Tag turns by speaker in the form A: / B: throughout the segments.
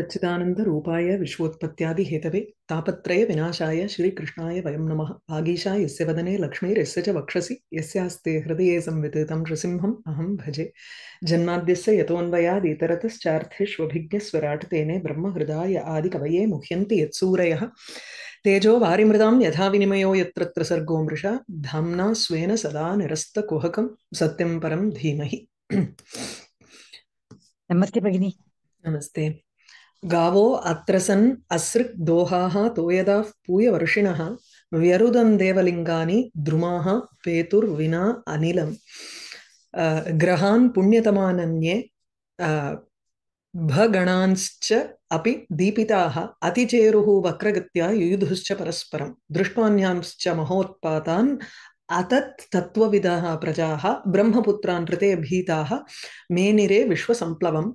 A: सच्चिदानंद रूपाय Hathaway तापत्रय विनाशाय श्री कृष्णाय वयं नमः भागीशा यस्य वदने लक्ष्मी रस्य च वक्षसि यस्यास्ते हृदये संविदितं नृसिंहम् अहं भजे जन्माद्यस्य स्वराट तेने ब्रह्म आदि कवये मुह्यन्ति यत्सूरयः तेजो वारिमृदां यथा विनिमयो यत्रत्र सर्गो मृषा धाम्ना स्वेन सदा निरस्तकुहकं सत्यं परं धीमहि नमस्ते भगिनी नमस्ते गावो अत्रसन् अस्रुक् दोहाः तोयदाः पूयवर्षिणः व्यरुदन् देवलिङ्गानि द्रुमाः पेतुर्विना अनिलं ग्रहान् पुण्यतमानन्ये भगणांश्च अपि दीपिताः अतिचेरुः वक्रगत्या युयुधुश्च परस्परं दृष्ट्वान्यांश्च महोत्पातान् अतत् तत्त्वविदाः प्रजाः ब्रह्मपुत्रान् कृते भीताः मेनिरे विश्वसम्प्लवम्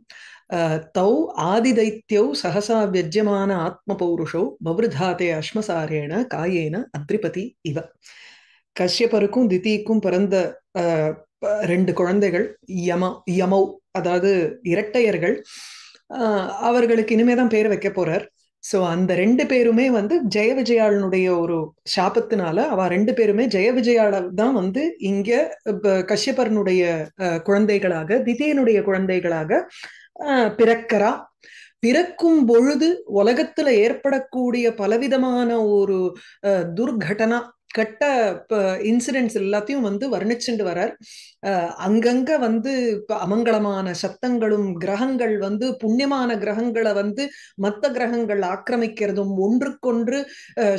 A: தௌ ஆதிதைத்யௌ சகசா வியஜ்யமான ஆத்மபௌருஷௌ பவருதாதே அஸ்மசாரேண காயேன அத்ரிபதி இவ கஷ்யபருக்கும் திதிக்கும் பிறந்த ரெண்டு குழந்தைகள் யம யமௌ அதாவது இரட்டையர்கள் அவர்களுக்கு இனிமேதான் பேர் வைக்க போறார் ஸோ அந்த ரெண்டு பேருமே வந்து ஜெய விஜயாளனுடைய ஒரு சாபத்தினால அவ ரெண்டு பேருமே ஜெய விஜயாள்தான் தான் வந்து இங்க கஷ்யபரனுடைய குழந்தைகளாக திதியனுடைய குழந்தைகளாக பிறக்கிறா பிறக்கும் பொழுது உலகத்துல ஏற்படக்கூடிய பலவிதமான ஒரு துர்ঘட்டனா கட்ட இன்சிடென்ட்ஸ் எல்லாத்தையும் வந்து வர்ணிச்சுண்டு வரார் அங்கங்க வந்து அமங்கலமான சத்தங்களும் கிரகங்கள் வந்து புண்ணியமான கிரகங்களை வந்து மத்த கிரகங்கள் ஆக்கிரமிக்கிறதும் ஒன்றுக்கொன்று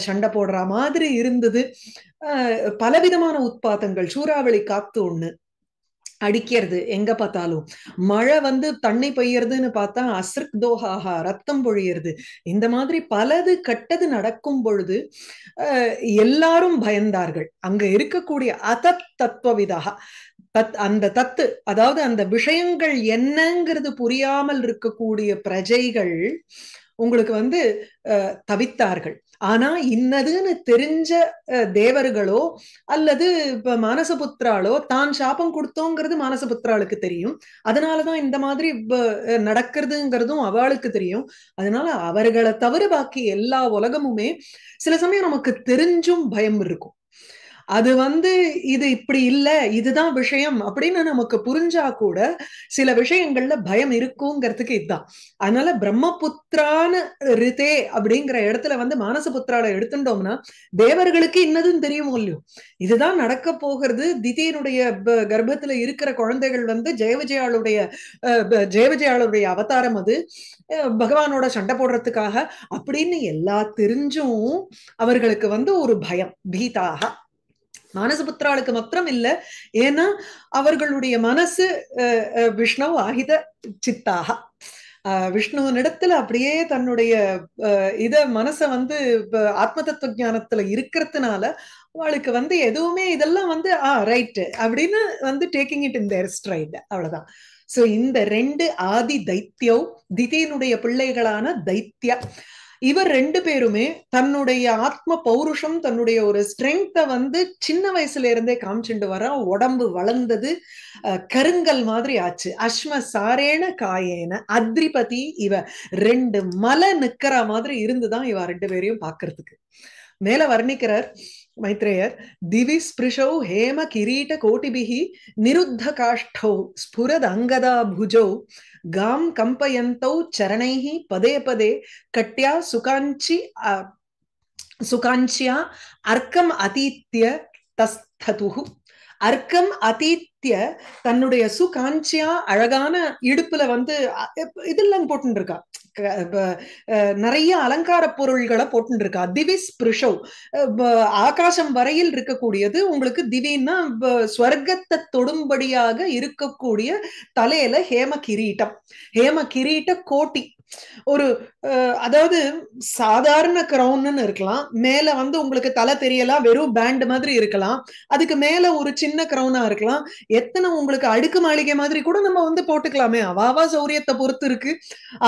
A: சண்டை போடுற மாதிரி இருந்தது பலவிதமான உட்பாத்தங்கள் சூறாவளி காத்து ஒண்ணு அடிக்கிறது எங்க பார்த்தாலும் மழை வந்து தண்ணி பெய்யறதுன்னு பார்த்தா அஸ்ரிக் தோஹாஹா ரத்தம் பொழியறது இந்த மாதிரி பலது கட்டது நடக்கும் பொழுது எல்லாரும் பயந்தார்கள் அங்க இருக்கக்கூடிய அதத் தத்துவவிதாக தத் அந்த தத்து அதாவது அந்த விஷயங்கள் என்னங்கிறது புரியாமல் இருக்கக்கூடிய பிரஜைகள் உங்களுக்கு வந்து தவித்தார்கள் ஆனா இன்னதுன்னு தெரிஞ்ச தேவர்களோ அல்லது இப்ப புத்திராலோ தான் சாபம் கொடுத்தோங்கிறது மானசபுத்திராளுக்கு தெரியும் அதனாலதான் இந்த மாதிரி நடக்கிறதுங்கிறதும் அவளுக்கு தெரியும் அதனால அவர்களை தவிர பாக்கி எல்லா உலகமுமே சில சமயம் நமக்கு தெரிஞ்சும் பயம் இருக்கும் அது வந்து இது இப்படி இல்லை இதுதான் விஷயம் அப்படின்னு நமக்கு புரிஞ்சா கூட சில விஷயங்கள்ல பயம் இருக்குங்கிறதுக்கு இதுதான் அதனால பிரம்மபுத்திரான ரிதே அப்படிங்கிற இடத்துல வந்து மானசபுத்திரால எடுத்துட்டோம்னா தேவர்களுக்கு இன்னதும் தெரியும் இல்லையோ இதுதான் நடக்க போகிறது திதியனுடைய கர்ப்பத்துல இருக்கிற குழந்தைகள் வந்து ஜெயவிஜயாளுடைய ஜெயவிஜயாளுடைய அவதாரம் அது பகவானோட சண்டை போடுறதுக்காக அப்படின்னு எல்லா தெரிஞ்சும் அவர்களுக்கு வந்து ஒரு பயம் பீதாக மானசபுத்திராளுக்கு மாத்திரம் இல்ல ஏன்னா அவர்களுடைய மனசு விஷ்ணு ஆகித சித்தாக விஷ்ணுவனிடத்துல அப்படியே தன்னுடைய இத மனச வந்து ஆத்ம தத்துவ ஜானத்துல இருக்கிறதுனால அவளுக்கு வந்து எதுவுமே இதெல்லாம் வந்து ஆ ரைட்டு அப்படின்னு வந்து டேக்கிங் இட் இந்த ஸ்ட்ரைட் அவ்வளவுதான் சோ இந்த ரெண்டு ஆதி தைத்தியம் திதியினுடைய பிள்ளைகளான தைத்யா இவர் ரெண்டு பேருமே தன்னுடைய ஆத்ம பௌருஷம் தன்னுடைய ஒரு ஸ்ட்ரென்த்தை வந்து சின்ன வயசுல இருந்தே காமிச்சுட்டு வர உடம்பு வளர்ந்தது கருங்கல் மாதிரி ஆச்சு அஸ்ம சாரேன காயேன அத்ரிபதி இவ ரெண்டு மலை நிக்கிற மாதிரி இருந்துதான் இவ ரெண்டு பேரையும் பாக்குறதுக்கு மேல வர்ணிக்கிறார் மைத்ரேயர் திவி ஸ்பிருஷௌ ஹேம கிரீட கோட்டிபிஹி நிருத்த காஷ்டௌ ஸ்புரத அங்கதா புஜௌ காம் கம்பயந்தௌ சரணைஹி பதே பதே கட்டியா சுகாஞ்சி சுகாஞ்சியா அர்க்கம் அதீத்திய தஸ்ததுகு அர்க்கம் அதீத்திய தன்னுடைய சுகாஞ்சியா அழகான இடுப்புல வந்து இதெல்லாம் போட்டுருக்கா நிறைய அலங்கார பொருள்களை போட்டுருக்கா திவி ஸ்பிருஷோ ஆகாசம் வரையில் இருக்கக்கூடியது உங்களுக்கு திவின்னா ஸ்வர்க்கத்தை தொடும்படியாக இருக்கக்கூடிய தலையில ஹேம கிரீட்டம் ஹேம கிரீட்ட கோட்டி ஒரு அதாவது சாதாரண கிரவுன்னு இருக்கலாம் மேல வந்து உங்களுக்கு தலை தெரியலாம் வெறும் பேண்ட் மாதிரி இருக்கலாம் அதுக்கு மேல ஒரு சின்ன கிரவுனா இருக்கலாம் எத்தனை உங்களுக்கு அடுக்கு மாளிகை மாதிரி கூட நம்ம வந்து போட்டுக்கலாமே அவாவா சௌரியத்தை பொறுத்து இருக்கு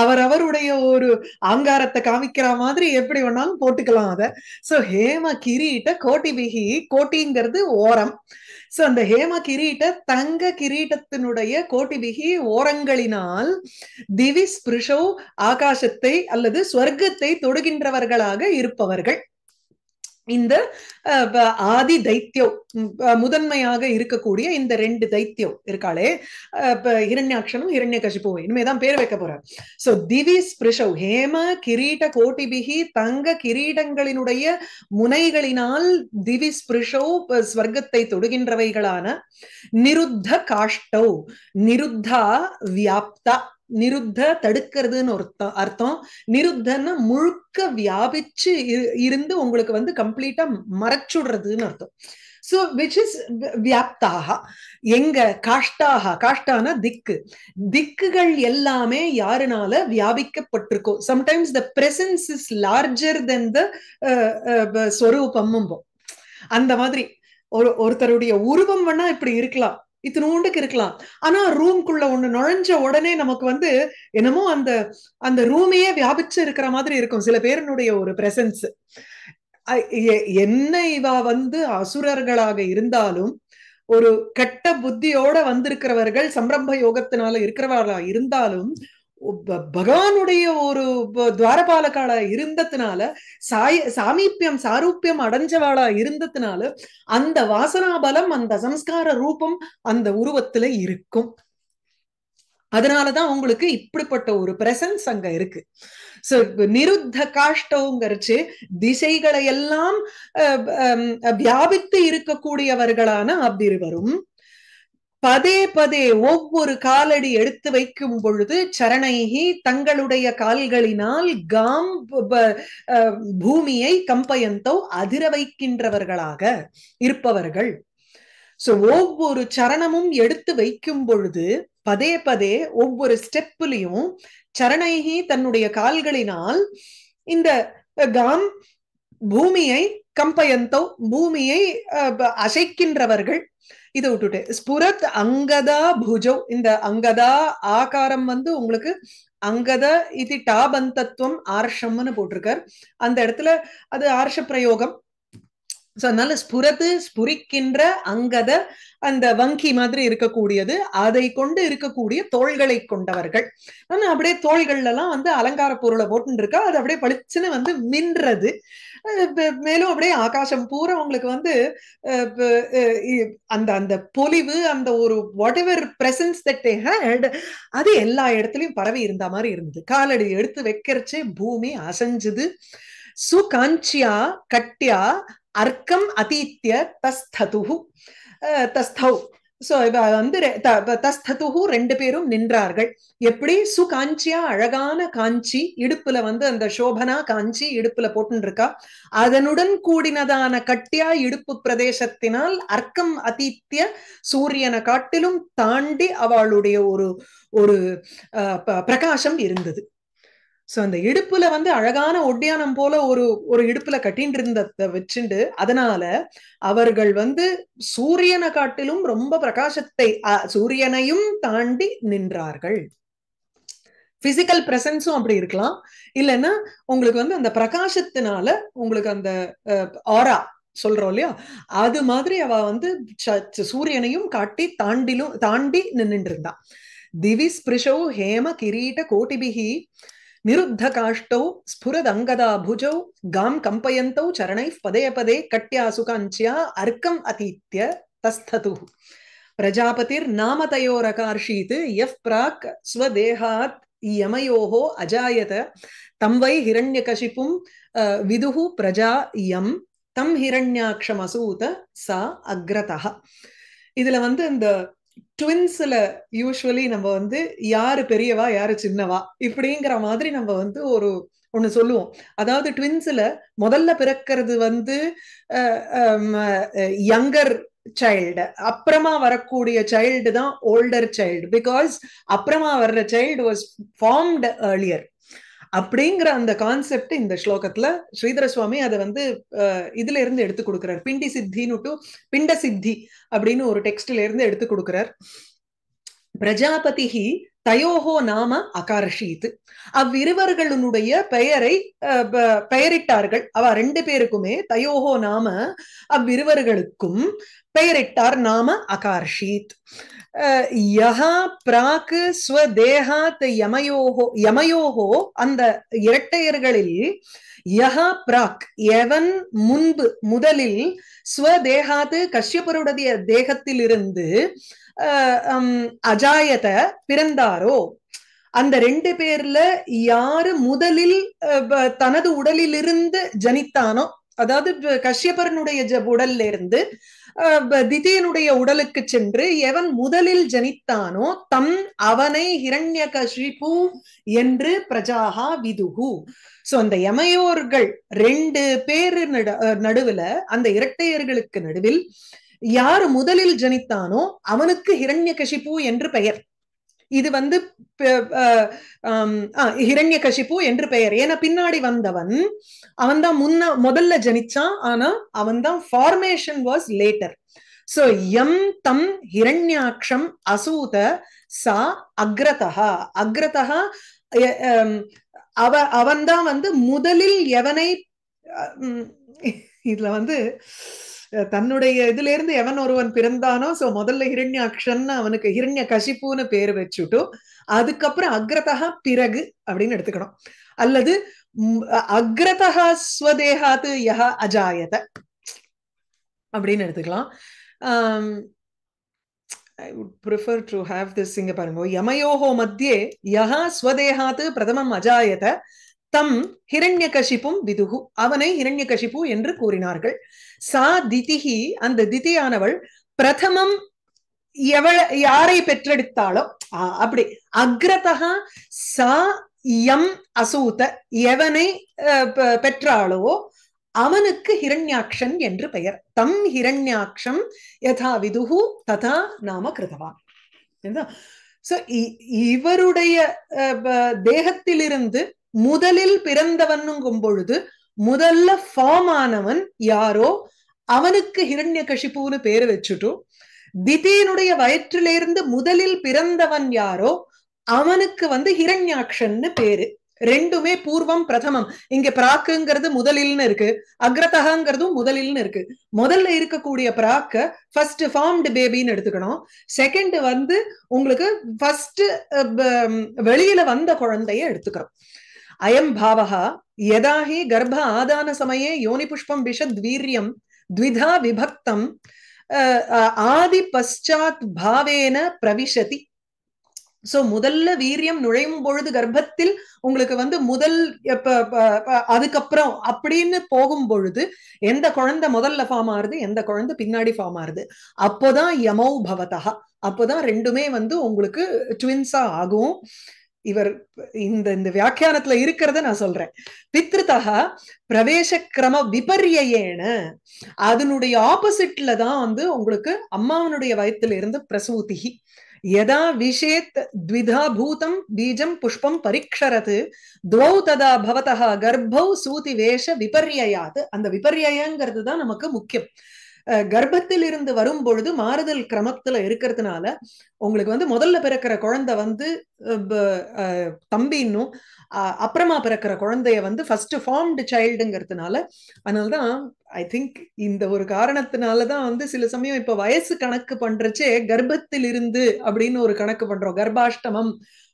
A: அவர் அவருடைய ஒரு ஆங்காரத்தை காமிக்கிற மாதிரி எப்படி வேணாலும் போட்டுக்கலாம் அதை சோ ஹேம கிரீட்ட கோட்டி பிகி கோட்டிங்கிறது ஓரம் சோ அந்த ஹேம கிரீட்ட தங்க கிரீட்டத்தினுடைய கோட்டி விகி ஓரங்களினால் திவி ஸ்பிருஷோ ஆகாசத்தை அல்லது ஸ்வர்க்கத்தை தொடுகின்றவர்களாக இருப்பவர்கள் இந்த ஆதி தைத்தியம் முதன்மையாக இருக்கக்கூடிய இந்த ரெண்டு தைத்தியம் இருக்காளே இரண்யாட்சனும் இரண்ய கசிப்பும் இனிமேதான் பேர் வைக்க போற சோ திவி ஸ்பிருஷவ் ஹேம கிரீட கோட்டிபிகி தங்க கிரீடங்களினுடைய முனைகளினால் திவி ஸ்பிருஷௌ ஸ்வர்க்கத்தை தொடுகின்றவைகளான நிருத்த காஷ்டௌ நிருத்தா வியாப்தா நிருத்த தடுக்கிறதுன்னு அர்த்தம் அர்த்தம் நிருத்தன்னா முழுக்க வியாபிச்சு இருந்து உங்களுக்கு வந்து கம்ப்ளீட்டா மறைச்சுடுறதுன்னு அர்த்தம் சோ விச் இஸ் வியாப்தாக எங்க காஷ்டாக காஷ்டான திக்கு திக்குகள் எல்லாமே யாருனால வியாபிக்கப்பட்டிருக்கோம் sometimes the presence is larger than the ஸ்வரூபம்ம்போ அந்த மாதிரி ஒரு ஒருத்தருடைய உருவம் வேணா இப்படி இருக்கலாம் உண்டுக்கு இருக்கலாம் ஆனா ரூம்குள்ள ஒண்ணு நுழைஞ்ச உடனே நமக்கு வந்து என்னமோ அந்த அந்த ரூமையே வியாபிச்சு இருக்கிற மாதிரி இருக்கும் சில பேருனுடைய ஒரு பிரசன்ஸ் என்ன இவா வந்து அசுரர்களாக இருந்தாலும் ஒரு கெட்ட புத்தியோட வந்திருக்கிறவர்கள் சம்பிரம்ப யோகத்தினால இருக்கிறவர்களா இருந்தாலும் பகவானுடைய ஒரு துவாரபாலகால இருந்ததுனால சாய் சாமீபியம் சாரூபியம் அடைஞ்சவாளா இருந்ததுனால அந்த வாசனாபலம் அந்த சம்ஸ்கார ரூபம் அந்த உருவத்துல இருக்கும் அதனாலதான் உங்களுக்கு இப்படிப்பட்ட ஒரு பிரசன்ஸ் அங்க இருக்கு சோ நிருத்த காஷ்டவுங்கிறச்சு திசைகளை எல்லாம் வியாபித்து இருக்கக்கூடியவர்களான அப்திருவரும் பதே பதே ஒவ்வொரு காலடி எடுத்து வைக்கும் பொழுது சரணைகி தங்களுடைய கால்களினால் காம் பூமியை கம்பயந்தோ அதிர வைக்கின்றவர்களாக இருப்பவர்கள் சோ ஒவ்வொரு சரணமும் எடுத்து வைக்கும் பொழுது பதே பதே ஒவ்வொரு ஸ்டெப்லையும் சரணைகி தன்னுடைய கால்களினால் இந்த காம் பூமியை கம்பயந்தோ பூமியை அசைக்கின்றவர்கள் இதை விட்டுட்டேன் ஸ்புரத் அங்கதா புஜம் இந்த அங்கதா ஆகாரம் வந்து உங்களுக்கு அங்கத இது டாபந்தத்துவம் ஆர்ஷம்னு போட்டிருக்கார் அந்த இடத்துல அது ஆர்ஷ பிரயோகம் ஸோ அதனால ஸ்புரத்து ஸ்புரிக்கின்ற அங்கத அந்த வங்கி மாதிரி இருக்கக்கூடியது அதை கொண்டு இருக்கக்கூடிய தோள்களை கொண்டவர்கள் ஆனா அப்படியே தோள்கள்லாம் வந்து அலங்கார பொருளை போட்டுருக்கா அது அப்படியே பளிச்சுன்னு வந்து மின்றது மேலும் அப்படியே ஆகாசம் பூரா அவங்களுக்கு வந்து அந்த அந்த பொலிவு அந்த ஒரு whatever presence that had அது எல்லா இடத்துலயும் பரவி இருந்த மாதிரி இருந்தது காலடி எடுத்து வைக்கிறச்சே பூமி அசைஞ்சுது சுகாஞ்சியா கட்டியா அர்க்கம் அதித்திய தஸ்தது தஸ்தௌ சோ வந்து தஸ்ததுகு ரெண்டு பேரும் நின்றார்கள் எப்படி சுகாஞ்சியா அழகான காஞ்சி இடுப்புல வந்து அந்த சோபனா காஞ்சி இடுப்புல போட்டுன்னு இருக்கா அதனுடன் கூடினதான கட்டியா இடுப்பு பிரதேசத்தினால் அர்க்கம் அதித்திய சூரியனை காட்டிலும் தாண்டி அவளுடைய ஒரு ஒரு பிரகாசம் இருந்தது சோ அந்த இடுப்புல வந்து அழகான ஒட்டியானம் போல ஒரு ஒரு இடுப்புல கட்டின் இருந்ததை வச்சுண்டு அதனால அவர்கள் வந்து சூரியனை காட்டிலும் ரொம்ப பிரகாசத்தை சூரியனையும் தாண்டி நின்றார்கள் பிசிக்கல் பிரசன்ஸும் அப்படி இருக்கலாம் இல்லைன்னா உங்களுக்கு வந்து அந்த பிரகாசத்தினால உங்களுக்கு அந்த ஆரா சொல்றோம் இல்லையா அது மாதிரி அவ வந்து சூரியனையும் காட்டி தாண்டிலும் தாண்டி நின்றுட்டு இருந்தா திவி ஸ்பிருஷோ ஹேம கிரீட கோட்டிபிகி நிருத்த காஷ்டௌ ஸ்புரதங்கதா புஜௌ காம் கம்பயந்தௌ சரணை பதே பதே கட்யா சுகாஞ்சியா அர்க்கம் அதீத்திய தஸ்தது பிரஜாபதிர் நாமதயோரகார்ஷீத் எஃப் பிராக் ஸ்வதேகாத் யமயோஹோ அஜாயத தம் வை ஹிரண்யகசிப்பும் விதுஹு பிரஜா யம் தம் ஹிரண்யாட்சமசூத சா அக்ரதா இதுல வந்து இந்த ட்வின்ஸ்ல யூஸ்வலி நம்ம வந்து யாரு பெரியவா யாரு சின்னவா இப்படிங்கிற மாதிரி நம்ம வந்து ஒரு ஒன்று சொல்லுவோம் அதாவது ட்வின்ஸ்ல முதல்ல பிறக்கிறது வந்து யங்கர் சைல்டு அப்புறமா வரக்கூடிய சைல்டு தான் ஓல்டர் சைல்டு பிகாஸ் அப்புறமா வர்ற சைல்டு வாஸ் ஃபார்ம்டு ஏர்லியர் அப்படிங்கிற அந்த கான்செப்ட் இந்த ஸ்லோகத்துல ஸ்ரீதர சுவாமி அதை வந்து இதுல இருந்து எடுத்து கொடுக்கிறார் பிண்டி சித்தின்னு பிண்ட சித்தி அப்படின்னு ஒரு டெக்ஸ்ட்ல இருந்து எடுத்து கொடுக்கிறார் பிரஜாபதிஹி தயோகோ நாம அகார்ஷீத் அவ்விருவர்களுடைய பெயரை பெயரிட்டார்கள் அவ ரெண்டு பேருக்குமே தயோகோ நாம அவ்விருவர்களுக்கும் பெயரிட்டார் நாம அகார்ஷீத் யஹா பிராக் ஸ்வதேகாத் யமயோகோ யமயோகோ அந்த இரட்டையர்களில் யஹா பிராக் எவன் முன்பு முதலில் ஸ்வதேகாது கஷ்யபருடைய தேகத்திலிருந்து இருந்து அஜாயத பிறந்தாரோ அந்த ரெண்டு பேர்ல யாரு முதலில் தனது உடலிலிருந்து ஜனித்தானோ அதாவது கஷ்யபரனுடைய உடல்ல இருந்து திதியனுடைய உடலுக்கு சென்று எவன் முதலில் ஜனித்தானோ தம் அவனை ஹிரண்ய கஷிபு என்று பிரஜாகா விதுகு சோ அந்த எமையோர்கள் ரெண்டு பேரு நடுவுல அந்த இரட்டையர்களுக்கு நடுவில் யாரு முதலில் ஜனித்தானோ அவனுக்கு ஹிரண்ய கஷிப்பு என்று பெயர் இது வந்து ஹிரண்ய கஷிப்பு என்று பெயர் ஏன்னா பின்னாடி வந்தவன் அவன் தான் முன்ன முதல்ல ஜனிச்சான் ஆனா அவன் தான் ஃபார்மேஷன் வாஸ் லேட்டர் சோ எம் தம் ஹிரண்யாட்சம் அசூத சா அக்ரதா அக்ரதா அவ அவன் தான் வந்து முதலில் எவனை இதுல வந்து தன்னுடைய இதுல இருந்து எவன் ஒருவன் பிறந்தானோ சோ முதல்ல ஹிரண்யாக்ஷன்னு அவனுக்கு ஹிரண்ய கஷிப்புன்னு பேர் வச்சுட்டும் அதுக்கப்புறம் அக்ரதா பிறகு அப்படின்னு எடுத்துக்கணும் அல்லது அக்ரதா ஸ்வதேகாத்து யா அஜாயத அப்படின்னு எடுத்துக்கலாம் I would prefer to have this இங்க பாருங்க யமயோகோ மத்தியே யா ஸ்வதேகாத்து பிரதமம் அஜாயத தம் ஹிரண்ய கஷிப்பும் விதுகு அவனை ஹிரண்ய கஷிப்பு என்று கூறினார்கள் சா திதிகி அந்த திதியானவள் பிரதமம் எவள யாரை பெற்றெடுத்தாளோ அப்படி அக்ரதகா சா எம் அசூத எவனை பெற்றாளோ அவனுக்கு ஹிரண்யாட்சன் என்று பெயர் தம் ஹிரண்யாக்ஷம் யதா விதுகு ததா நாம கிருதவான் இவருடைய தேகத்திலிருந்து முதலில் பிறந்தவன்னுங்கும் பொழுது முதல்ல ஃபார்ம் ஆனவன் யாரோ அவனுக்கு ஹிரண்ய கஷிப்புன்னு பேரு வச்சுட்டும் திதியனுடைய வயிற்றிலிருந்து முதலில் பிறந்தவன் யாரோ அவனுக்கு வந்து ஹிரண்யாட்சன்னு பேரு ரெண்டுமே பூர்வம் பிரதமம் இங்க பிராக்குங்கிறது முதலில்னு இருக்கு அக்ரதகங்கிறதும் முதலில்னு இருக்கு முதல்ல இருக்கக்கூடிய பிராக்க ஃபர்ஸ்ட் ஃபார்ம்டு பேபின்னு எடுத்துக்கணும் செகண்ட் வந்து உங்களுக்கு ஃபர்ஸ்ட் வெளியில வந்த குழந்தைய எடுத்துக்கிறோம் அயம் பாவா யதா ஹி கர்ப்ப ஆதான சமயே யோனி புஷ்பம் வீரியம் த்விதா விபக்தம் ஆதி பశ్చాத் பாவேன பிரவிஷதி சோ முதல்ல வீரியம் நுழையும் பொழுது கர்ப்பத்தில் உங்களுக்கு வந்து முதல் அதுக்கப்புறம் அப்படின்னு போகும் பொழுது எந்த குழந்தை முதல்ல ஃபார்ம் ஆறுது எந்த குழந்தை பின்னாடி ஃபார்ம் ஆறுது அப்போதான் யமௌ பவதா அப்போதான் ரெண்டுமே வந்து உங்களுக்கு ட்வின்ஸா ஆகும் இவர் இந்த இந்த வியாக்கியானத்துல இருக்கிறத நான் சொல்றேன் பித்ருதா பிரவேச கிரம விபரியேன அதனுடைய ஆப்போசிட்ல தான் வந்து உங்களுக்கு அம்மாவனுடைய வயத்துல இருந்து பிரசூதி யதா விஷேத் த்விதா பூதம் பீஜம் புஷ்பம் பரிக்ஷரது துவௌ ததா பவதா கர்ப்பௌ சூதி வேஷ விபர்யாது அந்த விபர்யங்கிறது தான் நமக்கு முக்கியம் கர்ப்பத்தில் இருந்து வரும் பொழுது மாறுதல் கிரமத்துல இருக்கிறதுனால உங்களுக்கு வந்து முதல்ல பிறக்கிற குழந்தை வந்து தம்பின்னும் அப்புறமா பிறக்கிற குழந்தைய வந்து ஃபர்ஸ்ட் ஃபார்ம்டு சைல்டுங்கிறதுனால அதனால்தான் ஐ திங்க் இந்த ஒரு காரணத்தினாலதான் வந்து சில சமயம் இப்ப வயசு கணக்கு பண்றச்சே கர்ப்பத்தில் இருந்து அப்படின்னு ஒரு கணக்கு பண்றோம் கர்ப்பாஷ்டமம்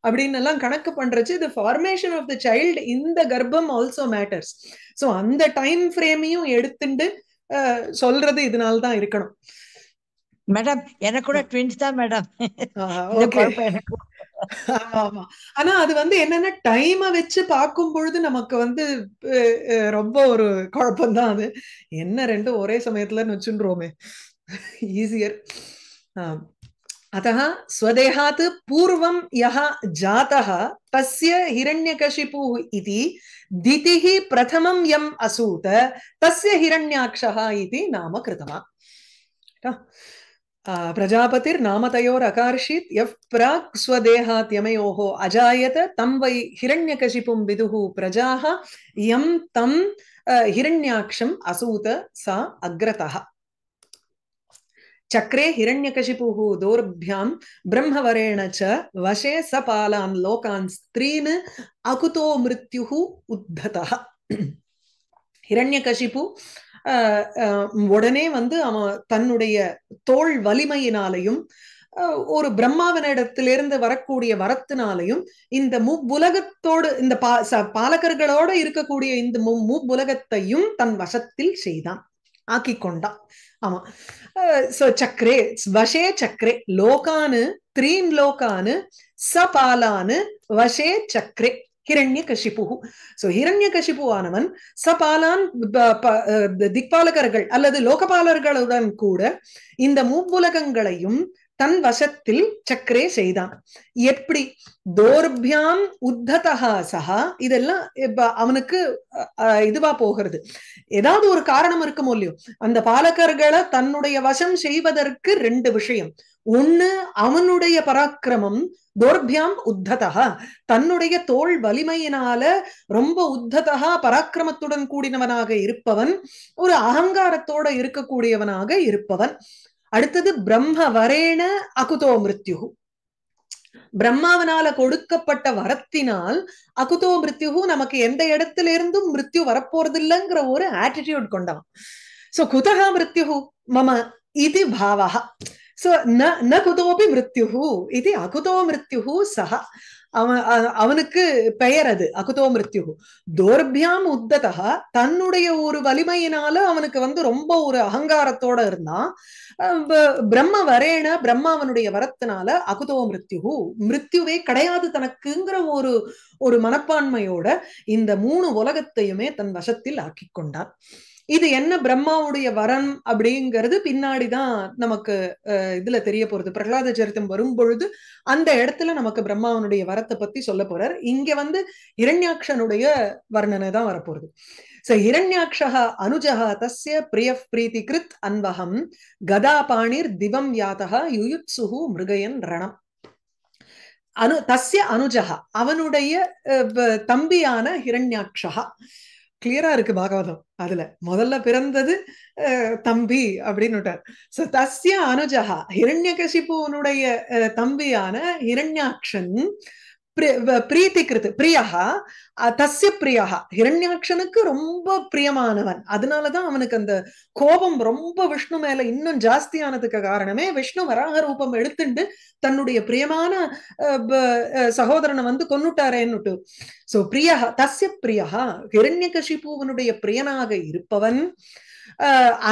A: அப்படின்னு எல்லாம் கணக்கு பண்றச்சு the formation of the child இந்த கர்ப்பம் ஆல்சோ மேட்டர்ஸ் ஸோ அந்த டைம் ஃப்ரேமையும் எடுத்துட்டு சொல்றது இதனால தான் இருக்கணும் மேடம் எனக்கு கூட ட்வின்ஸ் தான் மேடம் ஆமா ஆனா அது வந்து என்னன்னா டைம வச்சு பார்க்கும் பொழுது நமக்கு வந்து ரொம்ப ஒரு குழப்பம் தான் அது என்ன ரெண்டும் ஒரே சமயத்துலன்னு வச்சுன்றோமே ஈஸியர் अतः स्वदेहात् पूर्वं यः जातः तस्य हिरण्यकशिपुः इति दितिः प्रथमं यम् असूत तस्य हिरण्याक्षः इति नाम कृतवान् प्रजापतिर्नामतयोरकार्षीत् यः प्राक् स्वदेहात् यमयोः अजायत तं वै हिरण्यकशिपुं विदुः प्रजाः यं तं हिरण्याक्षम् असूत सा अग्रतः சக்கரே ஹிரண்யகசிபுஹு தோர்பியாம் பிரம்மவரேண ச வசே ச பாலாம் லோகான் ஸ்திரீனு அகுதோ மிருத்யு உத்ததா ஹிரண்யகசிபு உடனே வந்து அவன் தன்னுடைய தோல் வலிமையினாலையும் ஒரு பிரம்மாவனிடத்திலிருந்து வரக்கூடிய வரத்தினாலையும் இந்த முலகத்தோடு இந்த பா பாலகர்களோட இருக்கக்கூடிய இந்த முப்புலகத்தையும் தன் வசத்தில் செய்தான் ஆக்கி கொண்டான் ஆமா சோ சக்கரே வஷே சக்கரே லோகானு த்ரீன் லோகானு சபாலானு வஷே சக்கரே ஹிரண்ய கஷிபு சோ ஹிரண்ய கஷிபுவானவன் சபாலான் திக்பாலகர்கள் அல்லது லோகபாலர்களுடன் கூட இந்த மூப்புலகங்களையும் தன் வசத்தில் சக்கரே செய்தான் எப்படி தோர்பியாம் உத்ததா சஹா இதெல்லாம் இப்ப அவனுக்கு இதுவா போகிறது ஏதாவது ஒரு காரணம் இருக்குமோ இல்லையோ அந்த பாலகர்களை தன்னுடைய வசம் செய்வதற்கு ரெண்டு விஷயம் ஒண்ணு அவனுடைய பராக்கிரமம் தோர்பியாம் உத்ததா தன்னுடைய தோல் வலிமையினால ரொம்ப உத்ததா பராக்கிரமத்துடன் கூடினவனாக இருப்பவன் ஒரு அகங்காரத்தோட இருக்கக்கூடியவனாக இருப்பவன் அடுத்தது பிரம்ம வரேன அகுதோ மிருத்யு பிரம்மாவனால கொடுக்கப்பட்ட வரத்தினால் அகுதோ மிருத்யு நமக்கு எந்த இடத்துல இருந்தும் மிருத்யு வரப்போறது இல்லைங்கிற ஒரு ஆட்டிடியூட் கொண்டவன் சோ குதகா மிருத்யு மம இது பாவகா सो न குதோபி இது அகுதோ மிருத்யு சஹ அவன் அவனுக்கு பெயர் அது அகுதோ மிருத்யு தோர்பியாம் உத்ததா தன்னுடைய ஒரு வலிமையினால அவனுக்கு வந்து ரொம்ப ஒரு அகங்காரத்தோட இருந்தான் பிரம்ம வரேன அவனுடைய வரத்தினால அகுதோ மிருத்யு மிருத்யுவே கிடையாது தனக்குங்கிற ஒரு ஒரு மனப்பான்மையோட இந்த மூணு உலகத்தையுமே தன் வசத்தில் ஆக்கி கொண்டான் இது என்ன பிரம்மாவுடைய வரம் அப்படிங்கிறது பின்னாடிதான் நமக்கு இதுல தெரிய போறது பிரகலாத சரித்தம் வரும் பொழுது அந்த இடத்துல நமக்கு பிரம்மாவனுடைய வரத்தை பத்தி சொல்ல போறார் இங்க வந்து இரண்யாட்சனுடைய வர்ணனை தான் வரப்போறது சோ இரண்யாட்சா அனுஜக தஸ்ய பிரிய பிரீதி கிருத் அன்பகம் கதா பாணிர் திவம் யாத்தக யுயுத்சுகு மிருகயன் ரணம் அனு தஸ்ய அனுஜகா அவனுடைய தம்பியான ஹிரண்யாட்சகா கிளியரா இருக்கு பாகவதம் அதுல முதல்ல பிறந்தது தம்பி அப்படின்னுட்டார் சோ தஸ்ய அனுஜகா ஹிரண்யகசிபுனுடைய தம்பியான ஹிரண்யாட்சன் பிரீத்திக்கிறது பிரியா தஸ்ய பிரியா ஹிரண்யாட்சனுக்கு ரொம்ப பிரியமானவன் அதனாலதான் அவனுக்கு அந்த கோபம் ரொம்ப விஷ்ணு மேல இன்னும் ஜாஸ்தியானதுக்கு காரணமே விஷ்ணு வராக ரூபம் எடுத்துண்டு தன்னுடைய பிரியமான சகோதரனை வந்து கொன்னுட்டாரேன்னு சோ பிரியா தஸ்ய பிரியா ஹிரண்ய பிரியனாக இருப்பவன்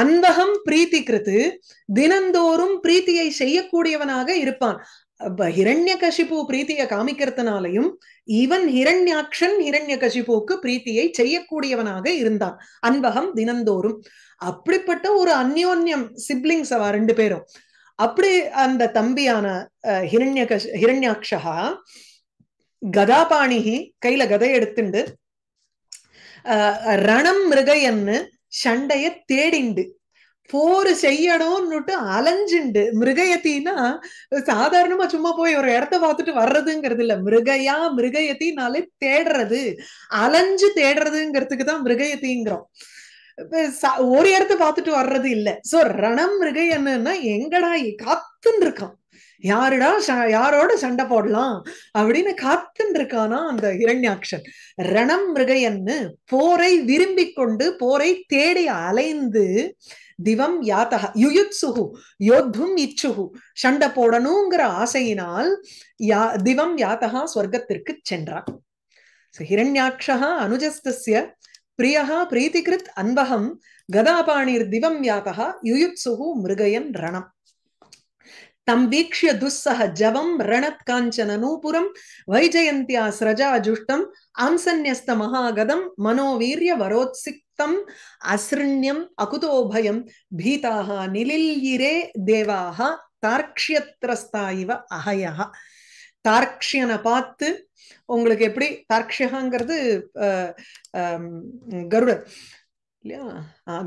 A: அன்பகம் பிரீத்திக்கிறது கிருத்து தினந்தோறும் பிரீத்தியை செய்யக்கூடியவனாக இருப்பான் ஹிரண்ய கசிப்பு பிரீத்தியை காமிக்கிறதுனாலையும் ஈவன் ஹிரண்யாக்ஷன் ஹிரண்ய கசிப்புக்கு பிரீத்தியை செய்யக்கூடியவனாக இருந்தான் அன்பகம் தினந்தோறும் அப்படிப்பட்ட ஒரு அந்யோன்யம் சிப்ளிங்ஸ் அவ ரெண்டு பேரும் அப்படி அந்த தம்பியான ஹிரண்ய கஷ் ஹிரண்யாட்சா கதாபாணிகி கையில கதை எடுத்துண்டு ரணம் மிருகையன்னு சண்டைய தேடிண்டு போர் செய்யணும்னுட்டு அலைஞ்சுண்டு மிருகயத்தின்னா சாதாரணமா சும்மா போய் ஒரு இடத்த பார்த்துட்டு வர்றதுங்கிறது இல்ல மிருகையா மிருகயத்தினாலே தேடுறது அலைஞ்சு தேடுறதுங்கிறதுக்கு தான் மிருகயத்திங்கிறோம் ஒரு இடத்த பார்த்துட்டு வர்றது இல்ல சோ ரணம் என்னன்னா எங்கடா காத்துன்னு இருக்கான் யாருடா யாரோட சண்டை போடலாம் அப்படின்னு காத்துன்னு இருக்கானா அந்த இரண்யாக்ஷன் ரணம் மிருகையன்னு போரை விரும்பி கொண்டு போரை தேடி அலைந்து திவம் யாத்தக யுயுத்சுகு யோத்தும் இச்சுகு சண்டை போடணுங்கிற ஆசையினால் யா திவம் யாத்தகா ஸ்வர்க்கத்திற்கு சென்றான் ஹிரண்யாட்சா அனுஜஸ்திய பிரியகா பிரீதிகிருத் அன்பகம் கதாபாணிர் திவம் யாத்தகா யுயுத்சுகு மிருகயன் ரணம் தம் வீக்ஷிய துஸ்ஸக ஜவம் ரணத் காஞ்சன நூபுரம் வைஜயந்தியா ஸ்ரஜா ஜுஷ்டம் அம்சன்யஸ்த மகாகதம் மனோவீரிய வரோத்சிக் சுத்தம் அசிருண்யம் அகுதோபயம் பீதாக நிலில்யிரே தேவாக தார்க்ஷியத்ரஸ்தா இவ அகயா தார்க்ஷியனை பார்த்து உங்களுக்கு எப்படி தார்க்ஷகாங்கிறது கருடன் இல்லையா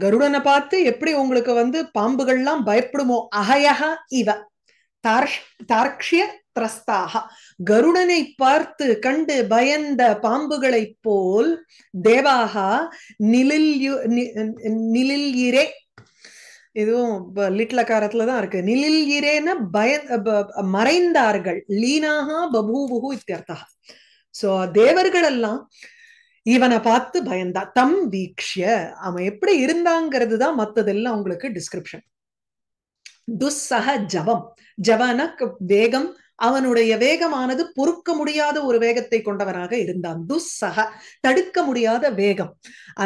A: கருடனை பார்த்து எப்படி உங்களுக்கு வந்து பாம்புகள்லாம் பயப்படுமோ அகயக இவ தார்ஷ் தார்க்ஷிய திரஸ்தாக கருடனை பார்த்து கண்டு பயந்த பாம்புகளை போல் தேவாகா நிலில் நிலில் இரே இதுவும் லிட்ல காரத்துலதான் இருக்கு நிலில் இரேன பய மறைந்தார்கள் லீனாகா பபூபுகு இத்தியர்த்தா சோ தேவர்கள் எல்லாம் இவனை பார்த்து பயந்தா தம் வீக்ஷிய அவன் எப்படி இருந்தாங்கிறது தான் மத்ததெல்லாம் உங்களுக்கு டிஸ்கிரிப்ஷன் துஸ்ஸக ஜபம் ஜபன வேகம் அவனுடைய வேகமானது பொறுக்க முடியாத ஒரு வேகத்தை கொண்டவனாக இருந்தான் துஸ்ஸக தடுக்க முடியாத வேகம்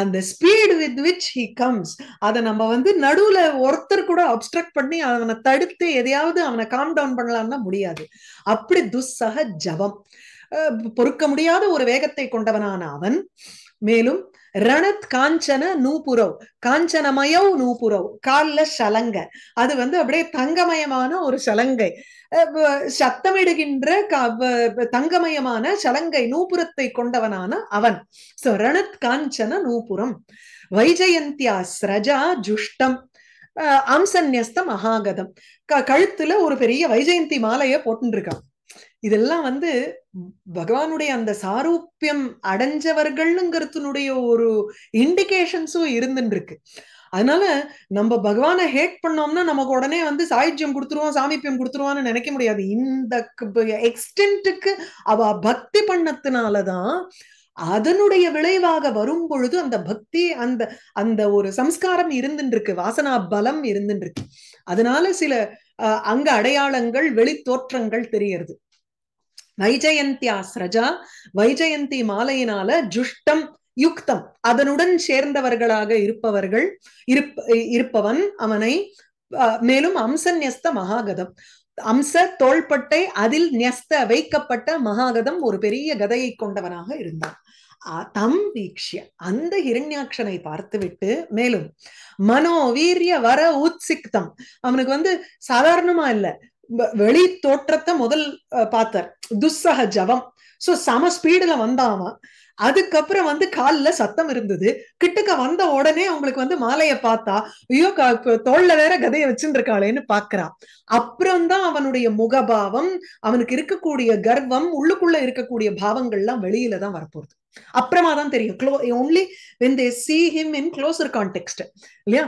A: அந்த speed with which he comes அதை நம்ம வந்து நடுவுல ஒருத்தர் கூட அப்டிரக்ட் பண்ணி அவனை தடுத்து எதையாவது அவனை காம் டவுன் பண்ணலாம்னா முடியாது அப்படி துஸ்ஸக ஜபம் பொறுக்க முடியாத ஒரு வேகத்தை கொண்டவனான அவன் மேலும் ரணத் காஞ்சன நூபுரவ் காஞ்சனமயவ் நூபுரவ் கால்ல சலங்க அது வந்து அப்படியே தங்கமயமான ஒரு சலங்கை சத்தமிடுகின்ற தங்கமயமான சலங்கை நூபுரத்தை கொண்டவனான அவன் சோ ரணத் காஞ்சன நூபுரம் வைஜயந்தியா ஸ்ரஜா ஜுஷ்டம் அம்சன்யஸ்த மகாகதம் க கழுத்துல ஒரு பெரிய வைஜெயந்தி மாலைய போட்டுருக்கான் இதெல்லாம் வந்து பகவானுடைய அந்த சாரூப்பியம் அடைஞ்சவர்கள்ங்கிறதுனுடைய ஒரு இண்டிகேஷன்ஸும் இருந்துருக்கு அதனால நம்ம பகவானை ஹேட் பண்ணோம்னா நமக்கு உடனே வந்து சாகித்யம் கொடுத்துருவோம் சாமிப்பியம் கொடுத்துருவான்னு நினைக்க முடியாது இந்த எக்ஸ்டென்ட்டுக்கு அவ பக்தி பண்ணத்தினாலதான் அதனுடைய விளைவாக வரும் பொழுது அந்த பக்தி அந்த அந்த ஒரு சம்ஸ்காரம் இருந்துருக்கு வாசனா பலம் இருந்துருக்கு அதனால சில அங்க அடையாளங்கள் வெளித்தோற்றங்கள் தெரியறது வைஜயந்தி ஆஸ்ரஜா வைஜயந்தி மாலையினால ஜுஷ்டம் யுக்தம் அதனுடன் சேர்ந்தவர்களாக இருப்பவர்கள் இருப்பவன் அவனை மேலும் அம்ச நியஸ்த மகாகதம் அம்ச தோள்பட்டை அதில் நியஸ்த வைக்கப்பட்ட மகாகதம் ஒரு பெரிய கதையை கொண்டவனாக இருந்தான் தம் வீக்ஷிய அந்த ஹிரண்யாட்சனை பார்த்துவிட்டு மேலும் மனோ வீரிய வர உத்சிக்தம் அவனுக்கு வந்து சாதாரணமா இல்ல வெளி தோற்றத்தை முதல் பார்த்தார் துஸ்ஸக ஜபம் சோ சம ஸ்பீடுல வந்தாவான் அதுக்கப்புறம் வந்து கால்ல சத்தம் இருந்தது கிட்டக்க வந்த உடனே அவங்களுக்கு வந்து மாலையை பார்த்தா ஐயோ தோல்ல வேற கதையை வச்சுருக்காளேன்னு பாக்குறா பாக்குறான் அப்புறம்தான் அவனுடைய முகபாவம் அவனுக்கு இருக்கக்கூடிய கர்வம் உள்ளுக்குள்ள இருக்கக்கூடிய பாவங்கள்லாம் வெளியில தான் வரப்போகுது அப்புறமா தான் தெரியும் க்ளோ only when they see him in closer contact இல்லையா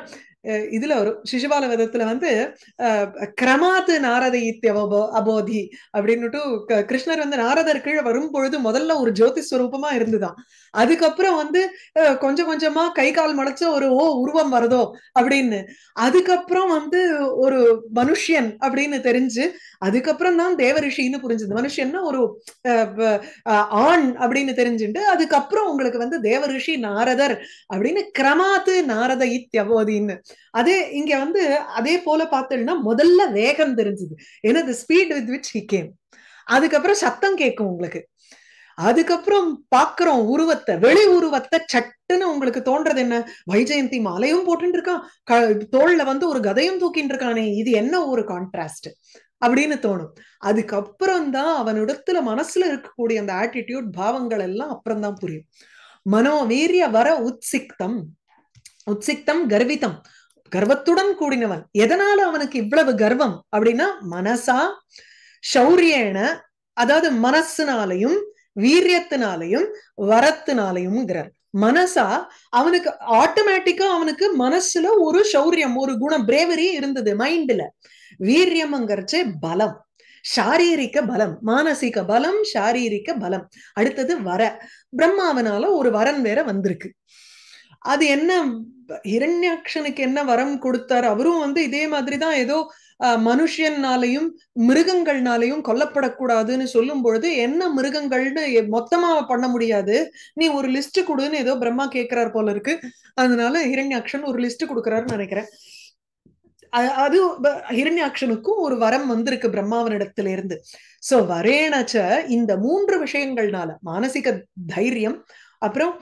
A: இதுல ஒரு சிசுபால விதத்துல வந்து கிரமாத்து நாரத அபோதி அப்படின்னுட்டு கிருஷ்ணர் வந்து நாரதர் கீழே வரும்பொழுது முதல்ல ஒரு ஜோதி ஸ்வரூபமா இருந்துதான் அதுக்கப்புறம் வந்து கொஞ்சம் கொஞ்சமா கை கால் முளைச்ச ஒரு ஓ உருவம் வருதோ அப்படின்னு அதுக்கப்புறம் வந்து ஒரு மனுஷியன் அப்படின்னு தெரிஞ்சு அதுக்கப்புறம் தான் தேவரிஷின்னு புரிஞ்சது மனுஷன்னா ஒரு ஆண் அப்படின்னு தெரிஞ்சுட்டு அதுக்கப்புறம் உங்களுக்கு வந்து தேவரிஷி நாரதர் அப்படின்னு கிரமாத்து நாரத இத்தியவோதின்னு அதே இங்க வந்து அதே போல பார்த்தோம்னா முதல்ல வேகம் தெரிஞ்சது ஏன்னா speed with which he came அதுக்கப்புறம் சத்தம் கேட்கும் உங்களுக்கு அதுக்கப்புறம் பாக்குறோம் உருவத்தை வெளி உருவத்தை சட்டுன்னு உங்களுக்கு தோன்றது என்ன வைஜெயந்தி மாலையும் போட்டுட்டு இருக்கான் தோல்ல வந்து ஒரு கதையும் தூக்கிட்டு இருக்கானே இது என்ன ஒரு கான்ட்ராஸ்ட் அப்படின்னு தோணும் அதுக்கப்புறம் தான் அவனிடத்துல மனசுல இருக்கக்கூடிய அந்த ஆட்டிடியூட் பாவங்கள் எல்லாம் அப்புறம் தான் புரியும் மனோவீரிய வர உத்சிக்தம் உத்சிக்தம் கர்விதம் கர்வத்துடன் கூடினவன் எதனால அவனுக்கு இவ்வளவு கர்வம் அப்படின்னா மனசா சௌரியேன அதாவது மனசுனாலையும் வீரியத்தினாலையும் வரத்தினாலையும் மனசா அவனுக்கு ஆட்டோமேட்டிக்கா அவனுக்கு மனசுல ஒரு சௌரியம் ஒரு குணம் பிரேவரி இருந்தது மைண்ட்ல வீரியம்ங்கிறச்சே பலம் சாரீரிக்க பலம் மானசிக பலம் சாரீரிக்க பலம் அடுத்தது வர பிரம்மாவனால ஒரு வரன் வேற வந்திருக்கு அது என்ன ஹிரண்யாட்சனுக்கு என்ன வரம் கொடுத்தார் அவரும் வந்து இதே மாதிரிதான் ஏதோ ஏதோ மனுஷியனாலையும் மிருகங்கள்னாலையும் கொல்லப்படக்கூடாதுன்னு சொல்லும் பொழுது என்ன மிருகங்கள்னு மொத்தமா பண்ண முடியாது நீ ஒரு லிஸ்ட் கொடுன்னு ஏதோ பிரம்மா கேட்கிறார் போல இருக்கு அதனால ஹிரண்யாட்சன் ஒரு லிஸ்ட் கொடுக்கறாருன்னு நினைக்கிறேன் அது ஹிரண்யாட்சனுக்கும் ஒரு வரம் வந்திருக்கு இருந்து சோ வரேனச்ச இந்த மூன்று விஷயங்கள்னால மானசிக தைரியம் அப்புறம்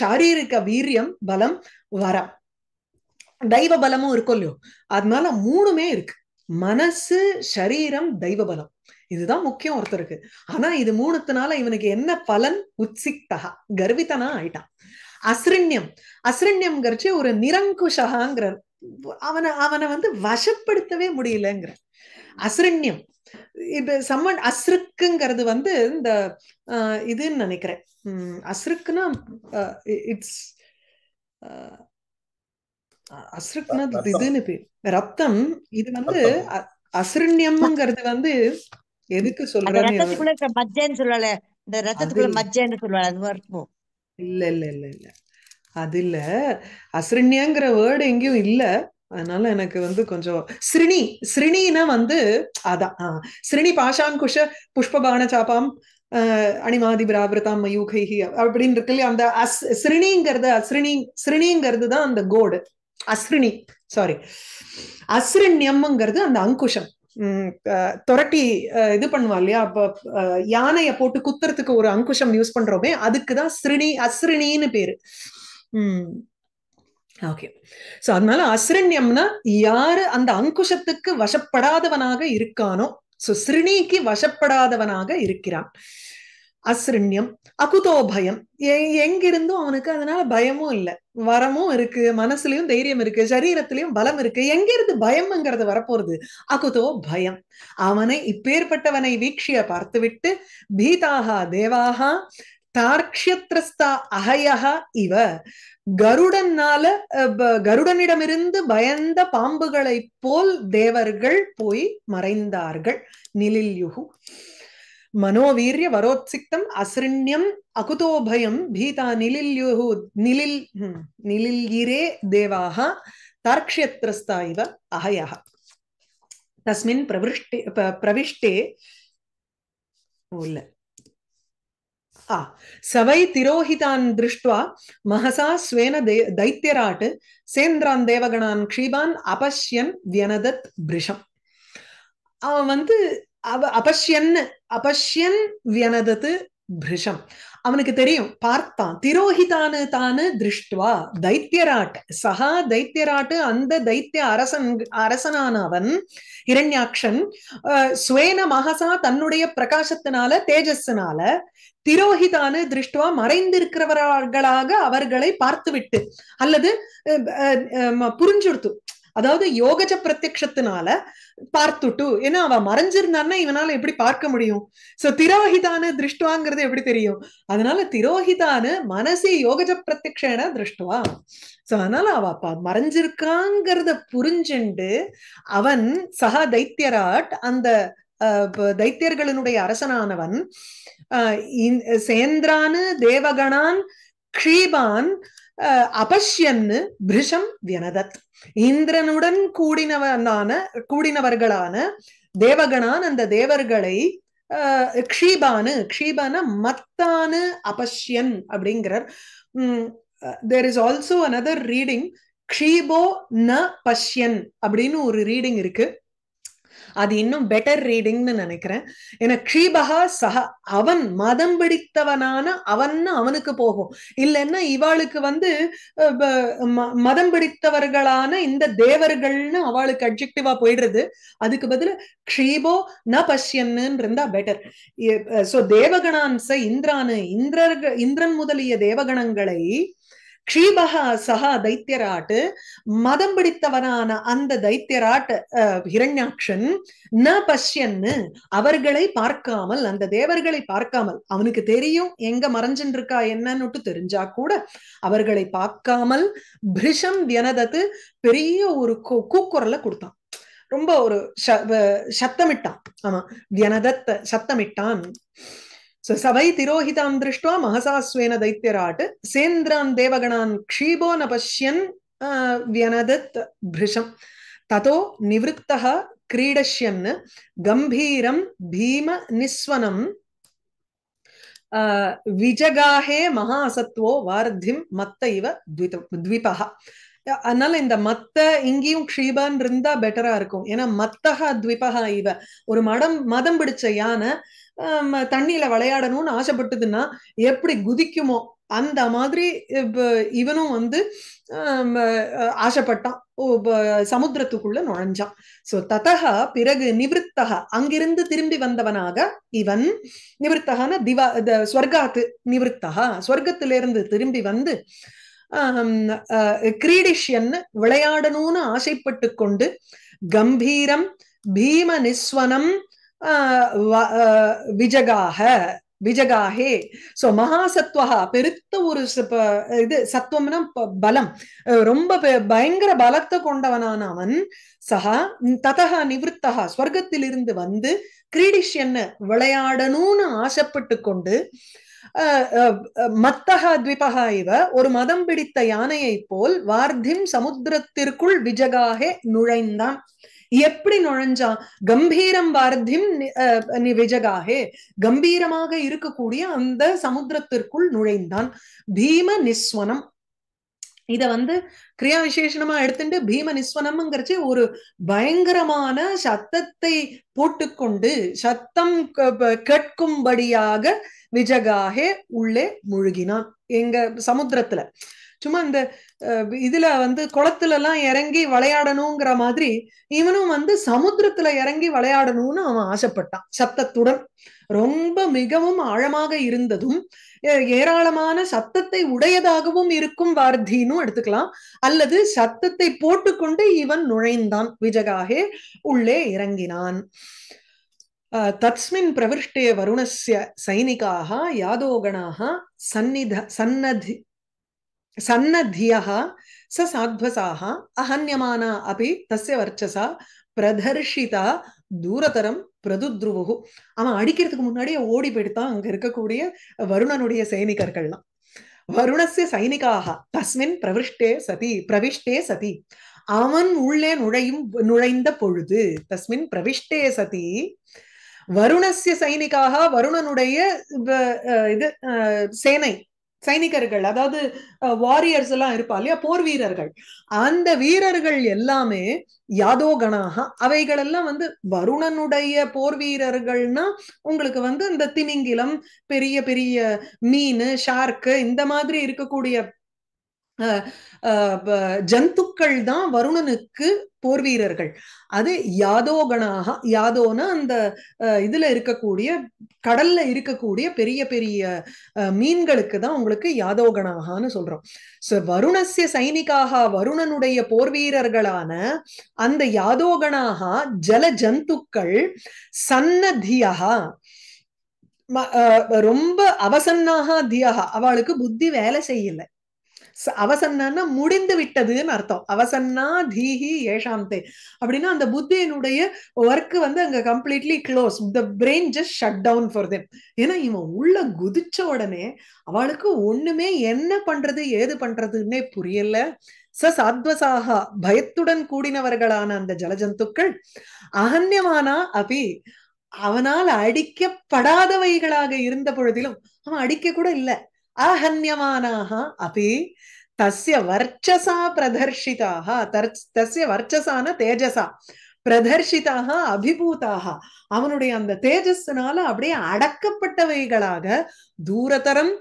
A: சாரீரிக வீரியம் பலம் வரம் தெய்வ பலமும் இருக்கும் இல்லையோ அதனால மூணுமே இருக்கு மனசு சரீரம் தெய்வ பலம் இதுதான் முக்கியம் ஒருத்தருக்கு ஆனா இது மூணுத்தினால இவனுக்கு என்ன பலன் உச்சிக்தகா கர்வித்தனா ஆயிட்டான் அசிரண்யம் அசிரண்யம் கரிச்சு ஒரு நிரங்குஷகாங்கிற அவனை அவனை வந்து வசப்படுத்தவே முடியலங்கிற அசிரண்யம் இது சம்மன் அஸ்ருக்குங்கிறது வந்து இந்த இதுன்னு நினைக்கிறேன் அஸ்ருக்குன்னா இட்ஸ் அஸ்ருக்குன்னா இதுன்னு பேர் ரத்தம் இது வந்து அசுரண்யம்ங்கிறது வந்து எதுக்கு சொல்றாங்க மஜ்ஜன்னு சொல்லல இந்த ரத்தத்துக்குள்ள மஜ்ஜன்னு சொல்லுவாங்க இல்ல இல்ல இல்ல இல்ல அது இல்ல அசுரண்யங்கிற வேர்டு எங்கேயும் இல்லை அதனால எனக்கு வந்து கொஞ்சம் ஸ்ரீனி ஸ்ரீனா வந்து அதான் ஆஹ் பாஷான் குஷ புஷ்பபான சாப்பாம் அணிமாதி பிராவிரதாம் மயூகைஹி அப்படின்னு இருக்கு இல்லையா அந்த அஸ் ஸ்ரீனிங்கிறது அஸ்ரிணி ஸ்ரீனிங்கிறது தான் அந்த கோடு அஸ்ரிணி சாரி அஸ்ரிண்யம்ங்கிறது அந்த அங்குஷம் துரட்டி இது பண்ணுவா இல்லையா அப்ப யானைய போட்டு குத்துறதுக்கு ஒரு அங்குஷம் யூஸ் பண்றோமே அதுக்குதான் ஸ்ரீனி அஸ்ரிணின்னு பேரு உம் ஓகே சோ அதனால அசிரண்யம்னா யாரு அந்த அங்குஷத்துக்கு வசப்படாதவனாக இருக்கானோ சோ சிறுணிக்கு வசப்படாதவனாக இருக்கிறான் அசிரண்யம் பயம் எங்கிருந்தும் அவனுக்கு அதனால பயமும் இல்லை வரமும் இருக்கு மனசுலயும் தைரியம் இருக்கு சரீரத்திலயும் பலம் இருக்கு எங்கிருந்து பயம்ங்கிறது வரப்போறது அகுதோ பயம் அவனை இப்பேற்பட்டவனை வீக்ஷிய பார்த்துவிட்டு பீதாகா தேவாகா தார்க்ஷத்ரஸ்தா அகயக இவ கருடனால கருடனிடமிருந்து பயந்த பாம்புகளை போல் தேவர்கள் போய் மறைந்தார்கள் நிலில்யுகு மனோவீரிய வரோத்சித்தம் அசிரண்யம் அகுதோபயம் பீதா நிலில்யுகு நிலில் நிலில்யிரே தேவாக தார்க்ஷியத்ரஸ்தா இவ தஸ்மின் பிரவிஷ்டே பிரவிஷ்டே சவை திரோஹிதான் திருஷ்டுவா மகசா ஸ்வேன தே தைத்தியராட்டு சேந்திரான் தேவகணான் க்ஷீபான் அபஷ்யன் வியனதத் பிரிஷம் அவன் வந்து அவ அபஷ்யன் அபஷ்யன் வியனதத்து பிரிஷம் அவனுக்கு தெரியும் பார்த்தான் திரோஹிதானு தானு திருஷ்டுவா தைத்தியராட் சகா தைத்தியராட்டு அந்த தைத்திய அரசன் அரசனான அவன் இரண்யாக்ஷன் சுவேன மகசா தன்னுடைய பிரகாசத்தினால தேஜஸ்னால திரோஹிதானு திருஷ்டுவா மறைந்திருக்கிறவர்களாக அவர்களை பார்த்து விட்டு அல்லது புரிஞ்சுடுத்து அதாவது யோகஜ பிரத்யக்ஷத்தினால பார்த்துட்டு ஏன்னா அவ மறைஞ்சிருந்தான்னா இவனால எப்படி பார்க்க முடியும் சோ திரோஹிதான திருஷ்டுவாங்கிறது எப்படி தெரியும் அதனால திரோஹிதான மனசே யோகஜ பிரத்யக்ஷன திருஷ்டுவா சோ அதனால அவ அப்பா மறைஞ்சிருக்காங்கிறத புரிஞ்சுண்டு அவன் சக தைத்தியராட் அந்த தைத்தியர்களினுடைய அரசனானவன் சேந்திரான் தேவகணான் க்ஷீபான் அபஷ்யன்னு பிருஷம் வியனதத் இந்திரனுடன் கூடினவனான கூடினவர்களான தேவகணான் அந்த தேவர்களை க்ஷீபானு க்ஷீபான மத்தானு அபஷ்யன் அப்படிங்கிறார் there is also another reading க்ஷீபோ ந பஷ்யன் அப்படின்னு ஒரு ரீடிங் இருக்கு அது இன்னும் பெட்டர் ரீடிங்னு நினைக்கிறேன் ஏன்னா க்ஷீபகா சக அவன் மதம் பிடித்தவனான அவன் அவனுக்கு போகும் இல்லைன்னா இவாளுக்கு வந்து மதம் பிடித்தவர்களான இந்த தேவர்கள்னு அவளுக்கு அப்ஜெக்டிவா போயிடுறது அதுக்கு பதில் க்ஷீபோ ந பசியன்னு இருந்தா பெட்டர் சோ தேவகணான்ச இந்திரானு இந்திரர்கள் இந்திரன் முதலிய தேவகணங்களை க்ஷீபக சகா தைத்தியராட்டு மதம் பிடித்தவனான அந்த தைத்தியராட்டு ஹிரண்யாட்சன் ந பஷ்யன்னு அவர்களை பார்க்காமல் அந்த தேவர்களை பார்க்காமல் அவனுக்கு தெரியும் எங்க மறைஞ்சின் இருக்கா என்னன்னுட்டு தெரிஞ்சா கூட அவர்களை பார்க்காமல் பிரிஷம் தியனதத்து பெரிய ஒரு கூக்குரலை கொடுத்தான் ரொம்ப ஒரு சத்தமிட்டான் ஆமா தியனதத்தை சத்தமிட்டான் स सवै तिरोहितां दृष्ट्वा महसा स्वेन दैत्यराट् सेन्द्रां देवगणान् क्षीबो न पश्यन् व्यनदत् भृशम् ततो निवृत्तः क्रीडश्यन् விஜகாஹே மகாசத்துவோ வார்த்திம் மத்த இவ த்வித அதனால இந்த மத்த இங்கேயும் க்ஷீபான் இருந்தா பெட்டரா இருக்கும் ஏன்னா மத்தகா த்விபகா இவ ஒரு மடம் மதம் பிடிச்ச யானை தண்ணியில விளையாடணும்னு ஆசைப்பட்டதுன்னா எப்படி குதிக்குமோ அந்த மாதிரி இவனும் வந்து ஆசைப்பட்டான் சமுத்திரத்துக்குள்ள நுழைஞ்சான் சோ ததக பிறகு நிவர்த்தக அங்கிருந்து திரும்பி வந்தவனாக இவன் நிவிருத்தகன திவா ஸ்வர்காத்து நிவிருத்தக இருந்து திரும்பி வந்து கிரீடிஷியன் விளையாடணும்னு ஆசைப்பட்டு கொண்டு கம்பீரம் பீம நிஸ்வனம் விஜகாக விஜகாகே சோ மகாசத்வகா பெருத்த ஒரு இது சத்துவம்னா பலம் ரொம்ப பயங்கர பலத்தை கொண்டவனான அவன் சஹா ததா நிவத்தா ஸ்வர்க்கத்திலிருந்து வந்து கிரீடிஷ்யன்னு விளையாடணும்னு ஆசைப்பட்டு கொண்டு மத்தகா த்விபகா இவ ஒரு மதம் பிடித்த யானையைப் போல் வார்த்திம் சமுத்திரத்திற்குள் விஜகாகே நுழைந்தான் எப்படி நுழைஞ்சான் கம்பீரம் வார்த்திம் விஜகாகே கம்பீரமாக இருக்கக்கூடிய அந்த சமுத்திரத்திற்குள் நுழைந்தான் பீம நிஸ்வனம் இத வந்து கிரியா விசேஷனமா எடுத்துட்டு பீம நிஸ்வனம்ங்கிறச்சு ஒரு பயங்கரமான சத்தத்தை போட்டுக்கொண்டு சத்தம் கேட்கும்படியாக விஜகாகே உள்ளே முழுகினான் எங்க சமுத்திரத்துல சும்மா இந்த இதுல வந்து குளத்துல எல்லாம் இறங்கி விளையாடணுங்கிற மாதிரி இவனும் வந்து சமுத்திரத்துல இறங்கி விளையாடணும்னு அவன் ஆசைப்பட்டான் சத்தத்துடன் ரொம்ப மிகவும் ஆழமாக இருந்ததும் ஏராளமான சத்தத்தை உடையதாகவும் இருக்கும் வார்த்தின்னு எடுத்துக்கலாம் அல்லது சத்தத்தை போட்டுக்கொண்டு இவன் நுழைந்தான் விஜகாகே உள்ளே இறங்கினான் தத்மின் பிரவிஷ்டே வருணஸ்ய சைனிகாக யாதோகனாக சந்நித சன்னதி सन्नद्यः ச சாத்வசாக அஹன்யமான அப்படி तस्य வர்ச்சசா பிரதர்ஷிதா தூரதரம் பிரதுத்ருவுகு அவன் அடிக்கிறதுக்கு முன்னாடியே ஓடி போயிட்டுதான் அங்க இருக்கக்கூடிய வருணனுடைய சைனிகர்கள்லாம் வருணசிய சைனிகாக தஸ்மின் பிரவிஷ்டே சதி பிரவிஷ்டே சதி அவன் உள்ளே நுழையும் நுழைந்த பொழுது தஸ்மின் பிரவிஷ்டே சதி வருணசிய சைனிகாக வருணனுடைய இது சேனை சைனிகர்கள் அதாவது வாரியர்ஸ் எல்லாம் இருப்பா இல்லையா போர் வீரர்கள் அந்த வீரர்கள் எல்லாமே யாதோ அவைகள் அவைகளெல்லாம் வந்து வருணனுடைய போர் வீரர்கள்னா உங்களுக்கு வந்து இந்த திமிங்கிலம் பெரிய பெரிய மீன் ஷார்க்கு இந்த மாதிரி இருக்கக்கூடிய ஜந்துக்கள் தான் வருணனுக்கு போர் வீரர்கள் அது யாதோகனாக யாதோனா அந்த இதுல இருக்கக்கூடிய கடல்ல இருக்கக்கூடிய பெரிய பெரிய மீன்களுக்கு தான் உங்களுக்கு யாதோகனாகனு சொல்றோம் சோ வருணசிய சைனிக்காக வருணனுடைய போர் வீரர்களான அந்த யாதோகனாக ஜல ஜந்துக்கள் சன்னதியா ரொம்ப அவசன்னாக தியாக அவளுக்கு புத்தி வேலை செய்யலை அவசன்னா முடிந்து விட்டதுன்னு அர்த்தம் அவசன்னா தீஹி ஏஷாந்தே அப்படின்னா அந்த புத்தியினுடைய ஒர்க் வந்து அங்க completely close the brain just shut down for them ஏன்னா இவன் உள்ள குதிச்ச உடனே அவளுக்கு ஒண்ணுமே என்ன பண்றது ஏது பண்றதுன்னே புரியல ச சாத்வசாகா பயத்துடன் கூடினவர்களான அந்த ஜலஜந்துக்கள் அகன்யமானா அபி அவனால் அடிக்கப்படாதவைகளாக இருந்த பொழுதிலும் அவன் அடிக்க கூட இல்லை அஹன்யமானாக அப்படி தஸ்ய வர்ச்சசா பிரதர்ஷிதாக தஸ்ய வர்ச்சசான தேஜசா பிரதர்ஷிதாக அபிபூதாக அவனுடைய அந்த தேஜஸ்னால அப்படியே அடக்கப்பட்டவைகளாக தூரதரம்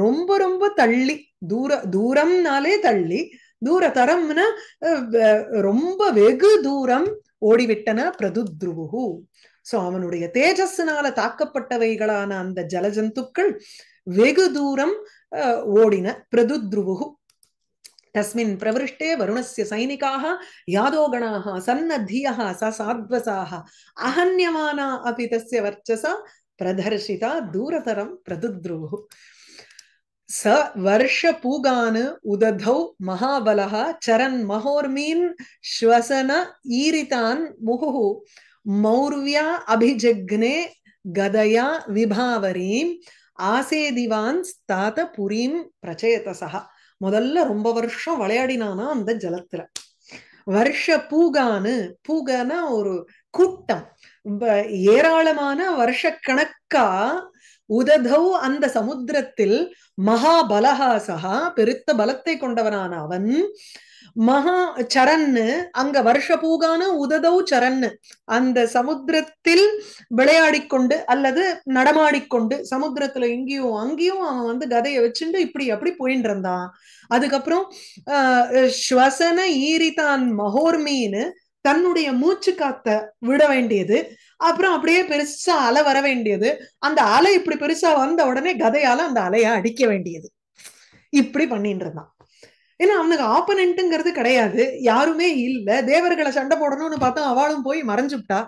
A: ரொம்ப ரொம்ப தள்ளி தூர தூரம்னாலே தள்ளி தூரதரம்னா ரொம்ப வெகு தூரம் ஓடிவிட்டன பிரதுத்ருவு சோ அவனுடைய தேஜஸ்னால தாக்கப்பட்டவைகளான அந்த ஜலஜந்துக்கள் वेगु दूरं ओडिन प्रदुद्रुवुः तस्मिन् प्रवृष्टे वरुणस्य सैनिकाः यादोगणाः सन्नद्धियः ससाध्वसाः अहन्यमाना अपि तस्य वर्चसा प्रदर्शिता दूरतरं प्रदुद्रुवुः स वर्षपूगान् उदधौ महाबलः चरन् महोर्मीन् श्वसन ईरितान् मुहुः मौर्व्या अभिजग्ने गदया विभावरीं ஆசே திவான் தாத புரீம் சகா முதல்ல ரொம்ப வருஷம் விளையாடினானா அந்த ஜலத்துல வருஷ பூகான்னு பூகானா ஒரு கூட்டம் ஏராளமான வருஷ கணக்கா உததௌ அந்த சமுத்திரத்தில் மகாபலஹா சகா பெருத்த பலத்தை கொண்டவனான அவன் மகா சரன்னு அங்க வருஷ பூகான உததௌ சரன்னு அந்த சமுத்திரத்தில் விளையாடிக்கொண்டு அல்லது நடமாடிக்கொண்டு சமுத்திரத்துல இங்கேயும் அங்கேயும் அவன் வந்து கதையை வச்சுட்டு இப்படி அப்படி போயிட்டு இருந்தான் அதுக்கப்புறம் ஸ்வசன ஈரிதான் மகோர்மின்னு தன்னுடைய மூச்சு காத்த விட வேண்டியது அப்புறம் அப்படியே பெருசா அலை வர வேண்டியது அந்த அலை இப்படி பெருசா வந்த உடனே கதையால அந்த அலையை அடிக்க வேண்டியது இப்படி பண்ணிட்டு இருந்தான் ஏன்னா அவனுக்கு ஆப்பனண்ட்டுங்கிறது கிடையாது யாருமே இல்ல தேவர்களை சண்டை போடணும்னு பார்த்தா அவளும் போய் மறைஞ்சுட்டா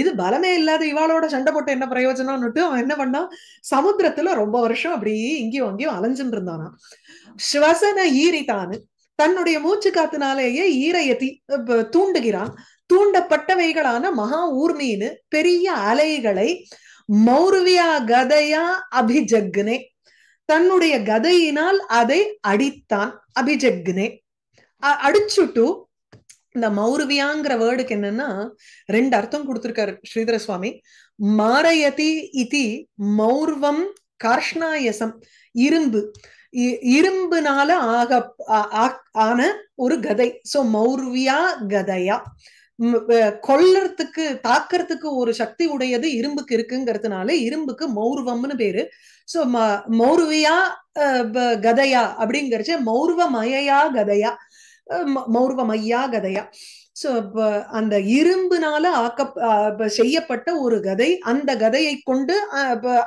A: இது பலமே இல்லாத இவாளோட சண்டை போட்ட என்ன பிரயோஜனம்னுட்டு அவன் என்ன பண்ணான் சமுத்திரத்துல ரொம்ப வருஷம் அப்படி இங்கேயும் அங்கேயும் அலைஞ்சுட்டு இருந்தானா ஸ்வசன ஈரித்தானு தன்னுடைய மூச்சு காத்துனாலேயே ஈரையத்தி தூண்டுகிறான் தூண்டப்பட்டவைகளான மகா ஊர்மின்னு பெரிய அலைகளை மௌர்வியா கதையா அபிஜக்னே தன்னுடைய கதையினால் அதை அடித்தான் அபிஜக்னே அடிச்சுட்டு இந்த மௌரவியாங்கிற வேர்டுக்கு என்னன்னா ரெண்டு அர்த்தம் கொடுத்திருக்காரு ஸ்ரீதர சுவாமி மாரயதி இதி மௌர்வம் கார்ஷ்ணாயசம் இரும்பு இரும்புனால ஆக ஆன ஒரு கதை சோ மௌர்வியா கதையா கொல்லறதுக்கு தாக்கிறதுக்கு ஒரு சக்தி உடையது இரும்புக்கு இருக்குங்கிறதுனால இரும்புக்கு மௌர்வம்னு பேரு சோ ம மௌர்வியா கதையா அப்படிங்கிறச்சு மௌர்வ மயையா கதையா மௌர்வ மையா கதையா சோ அந்த இரும்புனால ஆக்க செய்யப்பட்ட ஒரு கதை அந்த கதையை கொண்டு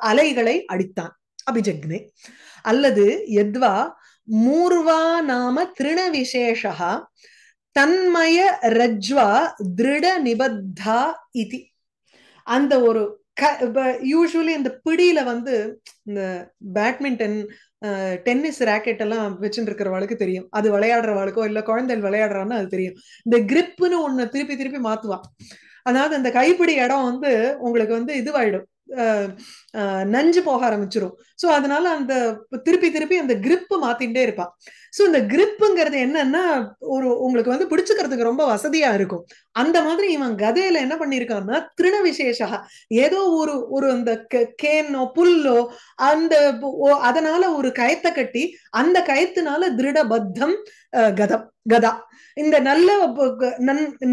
A: அலைகளை அடித்தான் அபிஜக்னே அல்லது எத்வா மூர்வா நாம திருண விசேஷா தன்மய ரஜ்வா திருட நிபத்தா இது அந்த ஒரு க யூஸ்வலி இந்த பிடியில வந்து இந்த பேட்மிண்டன் டென்னிஸ் ராக்கெட் எல்லாம் வச்சுட்டு இருக்கிறவளுக்கு தெரியும் அது விளையாடுறவளுக்கோ இல்ல குழந்தைகள் விளையாடுறான்னு அது தெரியும் இந்த கிரிப்புன்னு ஒண்ணு திருப்பி திருப்பி மாத்துவான் அதாவது அந்த கைப்பிடி இடம் வந்து உங்களுக்கு வந்து இதுவாயிடும் நஞ்சு போக ஆரம்பிச்சிரும் ஸோ அதனால அந்த திருப்பி திருப்பி அந்த கிரிப்பு மாத்திட்டே இருப்பான் ஸோ இந்த கிரிப்புங்கிறது என்னன்னா ஒரு உங்களுக்கு வந்து பிடிச்சுக்கிறதுக்கு ரொம்ப வசதியா இருக்கும் அந்த மாதிரி இவன் கதையில என்ன பண்ணிருக்கான்னா திருண விசேஷா ஏதோ ஒரு ஒரு அந்த கேனோ புல்லோ அந்த அதனால ஒரு கயத்தை கட்டி அந்த கயத்தினால திருட பத்தம் கதம் கதா இந்த நல்ல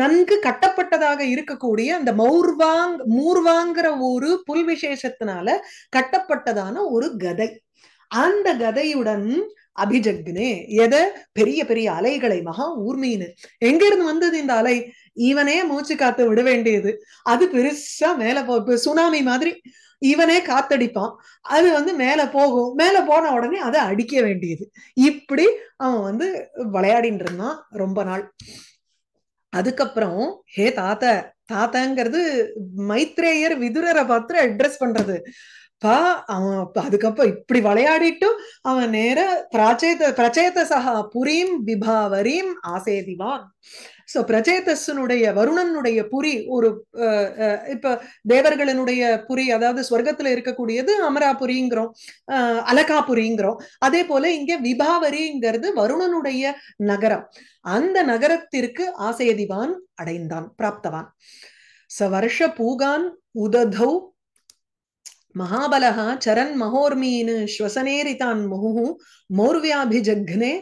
A: நன்கு கட்டப்பட்டதாக இருக்கக்கூடிய அந்த மௌர்வாங் மூர்வாங்கிற ஒரு புல் விசேஷத்தினால கட்டப்பட்டதான ஒரு கதை அந்த கதையுடன் அபிஜக்னே எத பெரிய பெரிய அலைகளை மகா ஊர்மீனு எங்க இருந்து வந்தது இந்த அலை இவனே மூச்சு காத்து விட வேண்டியது அது பெருசா மேல போ சுனாமி மாதிரி இவனே காத்தடிப்பான் அது வந்து மேல போகும் மேல போன உடனே அதை அடிக்க வேண்டியது இப்படி அவன் வந்து விளையாடிட்டு இருந்தான் ரொம்ப நாள் அதுக்கப்புறம் ஹே தாத்த தாத்தாங்கிறது மைத்ரேயர் விதுரரை பார்த்து அட்ரஸ் பண்றது பா அவன் அதுக்கப்புறம் இப்படி விளையாடிட்டும் அவன் நேர பிரச்சேத பிரச்சேத சகா புரியும் விபாவரீம் ஆசேதிவான் சோ பிரச்சேதஸனுடைய வருணனுடைய புரி ஒரு இப்ப தேவர்களினுடைய புரி அதாவது ஸ்வர்க்கத்துல இருக்கக்கூடியது அமராபுரிங்கிறோம் அலகாபுரிங்கிறோம் அதே போல இங்க விபாவரிங்கிறது வருணனுடைய நகரம் அந்த நகரத்திற்கு ஆசையதிவான் அடைந்தான் பிராப்தவான் ச வருஷ பூகான் உததௌ மகாபலகா சரண் மகோர்மீன் ஸ்வசனேரிதான் முகு மௌர்வியாபிஜக்னே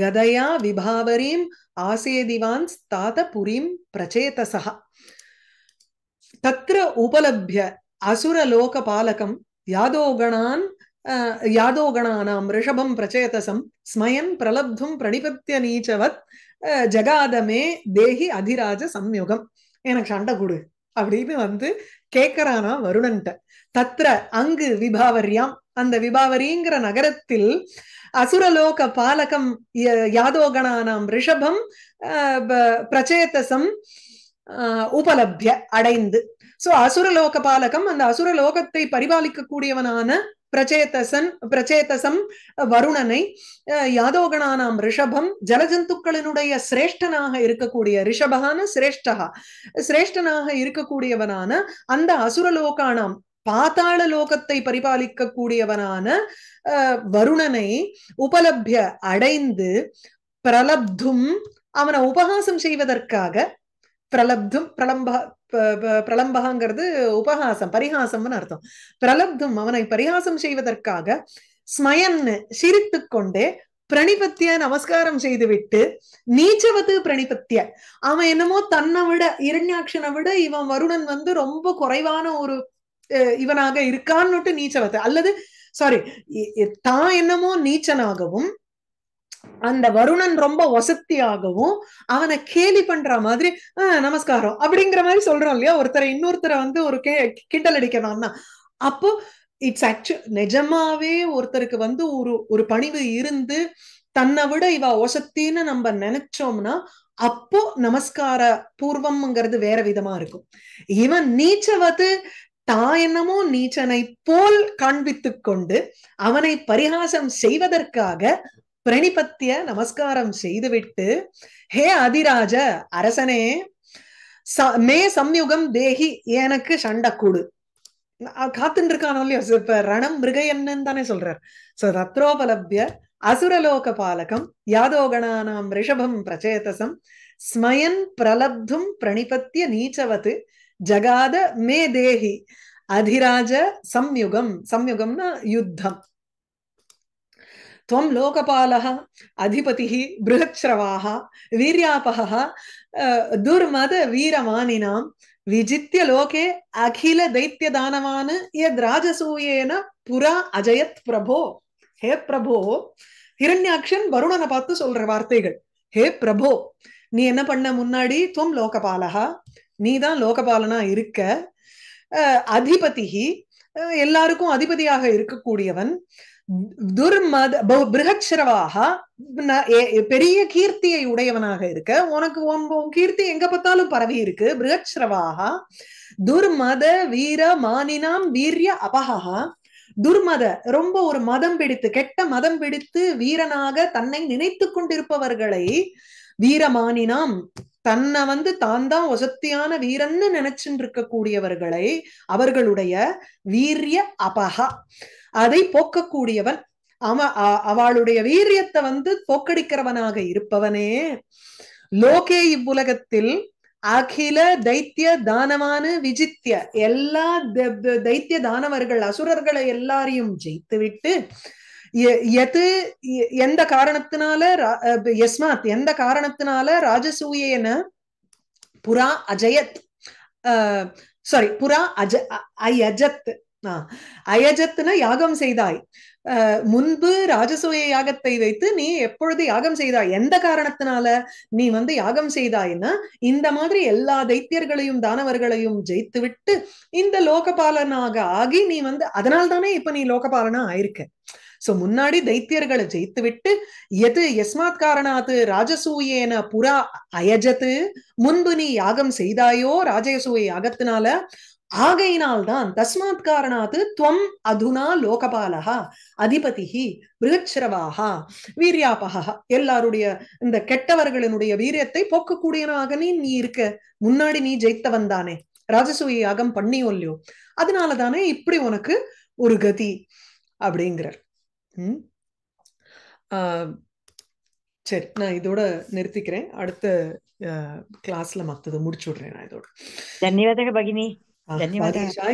A: கதையா விபாவரீம் ஆசேதிவான் ஸ்தாத புரீம் பிரச்சேதசா தத்ர அசுரலோக பாலகம் யாதோகணான் யாதோகணானாம் ரிஷபம் பிரச்சேதசம் ஸ்மயன் பிரலப்தும் பிரணிபத்திய நீச்சவத் ஜகாதமே தேகி அதிராஜ சம்யுகம் எனக்கு சண்டை கொடு அப்படின்னு வந்து கேட்கறானா வருணன்ட்ட தத்ர அங்கு விபாவரியாம் அந்த விபாவரிங்கிற நகரத்தில் அசுரலோக பாலகம் யாதோகணானாம் ரிஷபம் பிரச்சேதசம் உபலப்திய அடைந்து சோ அசுரலோக பாலகம் அந்த அசுரலோகத்தை பரிபாலிக்கக்கூடியவனான பிரச்சேதசன் பிரச்சேதசம் வருணனை யாதோகணானாம் ரிஷபம் ஜலஜந்துக்களினுடைய சிரேஷ்டனாக இருக்கக்கூடிய ரிஷபகான சிரேஷ்டா சிரேஷ்டனாக இருக்கக்கூடியவனான அந்த அசுரலோகானாம் பாதாள லோகத்தை பரிபாலிக்கக்கூடியவனான வருணனை உபலப்ய அடைந்து பிரலப்தும் அவனை உபகாசம் செய்வதற்காக பிரலப்தும் பிரலம்ப பிரலம்பகாங்கிறது உபகாசம் பரிகாசம்னு அர்த்தம் பிரலப்தும் அவனை பரிகாசம் செய்வதற்காக ஸ்மயன்னு சிரித்து கொண்டே பிரணிபத்திய நமஸ்காரம் செய்துவிட்டு நீச்சவது பிரணிபத்திய அவன் என்னமோ தன்னை விட இரண்யாட்சனை விட இவன் வருணன் வந்து ரொம்ப குறைவான ஒரு இவனாக இருக்கான்னுட்டு நீச்சவத்தை அல்லது சாரி தான் என்னமோ நீச்சனாகவும் அந்த வருணன் ரொம்ப வசத்தியாகவும் அவனை கேலி பண்ற மாதிரி ஆஹ் நமஸ்காரம் அப்படிங்கிற மாதிரி சொல்றோம் இல்லையா ஒருத்தரை இன்னொருத்தரை வந்து ஒரு கே கிண்டல் அடிக்கணும்னா அப்போ இட்ஸ் ஆக்சு நிஜமாவே ஒருத்தருக்கு வந்து ஒரு ஒரு பணிவு இருந்து தன்னை விட இவ ஒசத்தின்னு நம்ம நினைச்சோம்னா அப்போ நமஸ்கார பூர்வம்ங்கிறது வேற விதமா இருக்கும் இவன் நீச்சவது தாயனமோ நீச்சனை போல் காண்பித்துக் கொண்டு அவனை பரிகாசம் செய்வதற்காக பிரணிபத்திய நமஸ்காரம் செய்துவிட்டு ஹே அதிராஜ அரசனே மே சம்யுகம் தேகி எனக்கு சண்டக்கூடு காத்துட்டு இருக்கானோ இல்லையோ இப்ப ரணம் மிருக என்னன்னு தானே சொல்றார் சோ ரத்ரோபலபிய அசுரலோக பாலகம் யாதோகணானாம் ரிஷபம் பிரச்சேதசம் ஸ்மயன் பிரலப்தும் பிரணிபத்திய நீச்சவது ஜகாத மே தேஹி அதிராஜ சம்யுகம் சம்யுகம்னா யுத்தம் துவம் லோகபால அதிபதி लोकपालः अधिपतिः துர்மத வீரமானினாம் दुर्मद லோகே அகில தைத்திய தானவானு எத் ராஜசூயேன புரா அஜயத் பிரபோ ஹே பிரபோ ஹிரண்யாக்ஷன் வருணனை பார்த்து சொல்ற வார்த்தைகள் ஹே பிரபோ நீ என்ன பண்ண முன்னாடி துவம் லோகபாலகா நீ தான் லோகபாலனா இருக்க அதிபதிகி எல்லாருக்கும் அதிபதியாக இருக்கக்கூடியவன் துர்மத பிருகச்சிரவாக பெரிய கீர்த்தியை உடையவனாக இருக்க உனக்கு கீர்த்தி எங்க பார்த்தாலும் பரவி இருக்கு பிருகச்சிரவாக துர்மத வீர மானினாம் வீரிய அபகா துர்மத ரொம்ப ஒரு மதம் பிடித்து கெட்ட மதம் பிடித்து வீரனாக தன்னை நினைத்து கொண்டிருப்பவர்களை வீரமானினாம் தன்னை வந்து தான் தான் ஒசத்தியான வீரன்னு நினைச்சுட்டு இருக்கக்கூடியவர்களை அவர்களுடைய வீரிய அபஹா அதை போக்கக்கூடியவன் அவ அவளுடைய வீரியத்தை வந்து போக்கடிக்கிறவனாக இருப்பவனே லோகே இவ்வுலகத்தில் அகில தைத்திய தானமான விஜித்திய எல்லா தைத்திய தானவர்கள் அசுரர்களை எல்லாரையும் ஜெயித்து விட்டு எது எந்த காரணத்தினால எஸ்மாத் எந்த காரணத்தினால ராஜசூயன புறா அஜயத் சாரி புறா அஜ அயஜத் அயஜத்துன யாகம் செய்தாய் முன்பு ராஜசூய யாகத்தை வைத்து நீ எப்பொழுது யாகம் செய்தாய் எந்த காரணத்தினால நீ வந்து யாகம் செய்தாய்ன்னா இந்த மாதிரி எல்லா தைத்தியர்களையும் தானவர்களையும் ஜெயித்து விட்டு இந்த லோகபாலனாக ஆகி நீ வந்து அதனால்தானே இப்ப நீ லோகபாலனா ஆயிருக்க சோ முன்னாடி தைத்தியர்களை ஜெயித்து விட்டு எது எஸ்மாத் காரணாத்து ராஜசூயேன புறா அயஜத்து முன்பு நீ யாகம் செய்தாயோ ராஜசூய யாகத்தினால ஆகையினால் தான் தஸ்மாத் காரணாத்து துவம் அதுனா லோகபாலஹா அதிபதி பிருகச்சிரவாகா வீரியாபகா எல்லாருடைய இந்த கெட்டவர்களினுடைய வீரியத்தை போக்கக்கூடியனாக நீ நீ இருக்க முன்னாடி நீ ஜெயித்தவன் தானே ராஜசூய யாகம் பண்ணியும் இல்லையோ அதனாலதானே இப்படி உனக்கு ஒரு கதி அப்படிங்கிறார் சரி நான் இதோட நிறுத்திக்கிறேன் அடுத்த கிளாஸ்ல மத்தது முடிச்சு விடுறேன் நான் இதோட தன்யவாதக பகினி धन्यवाद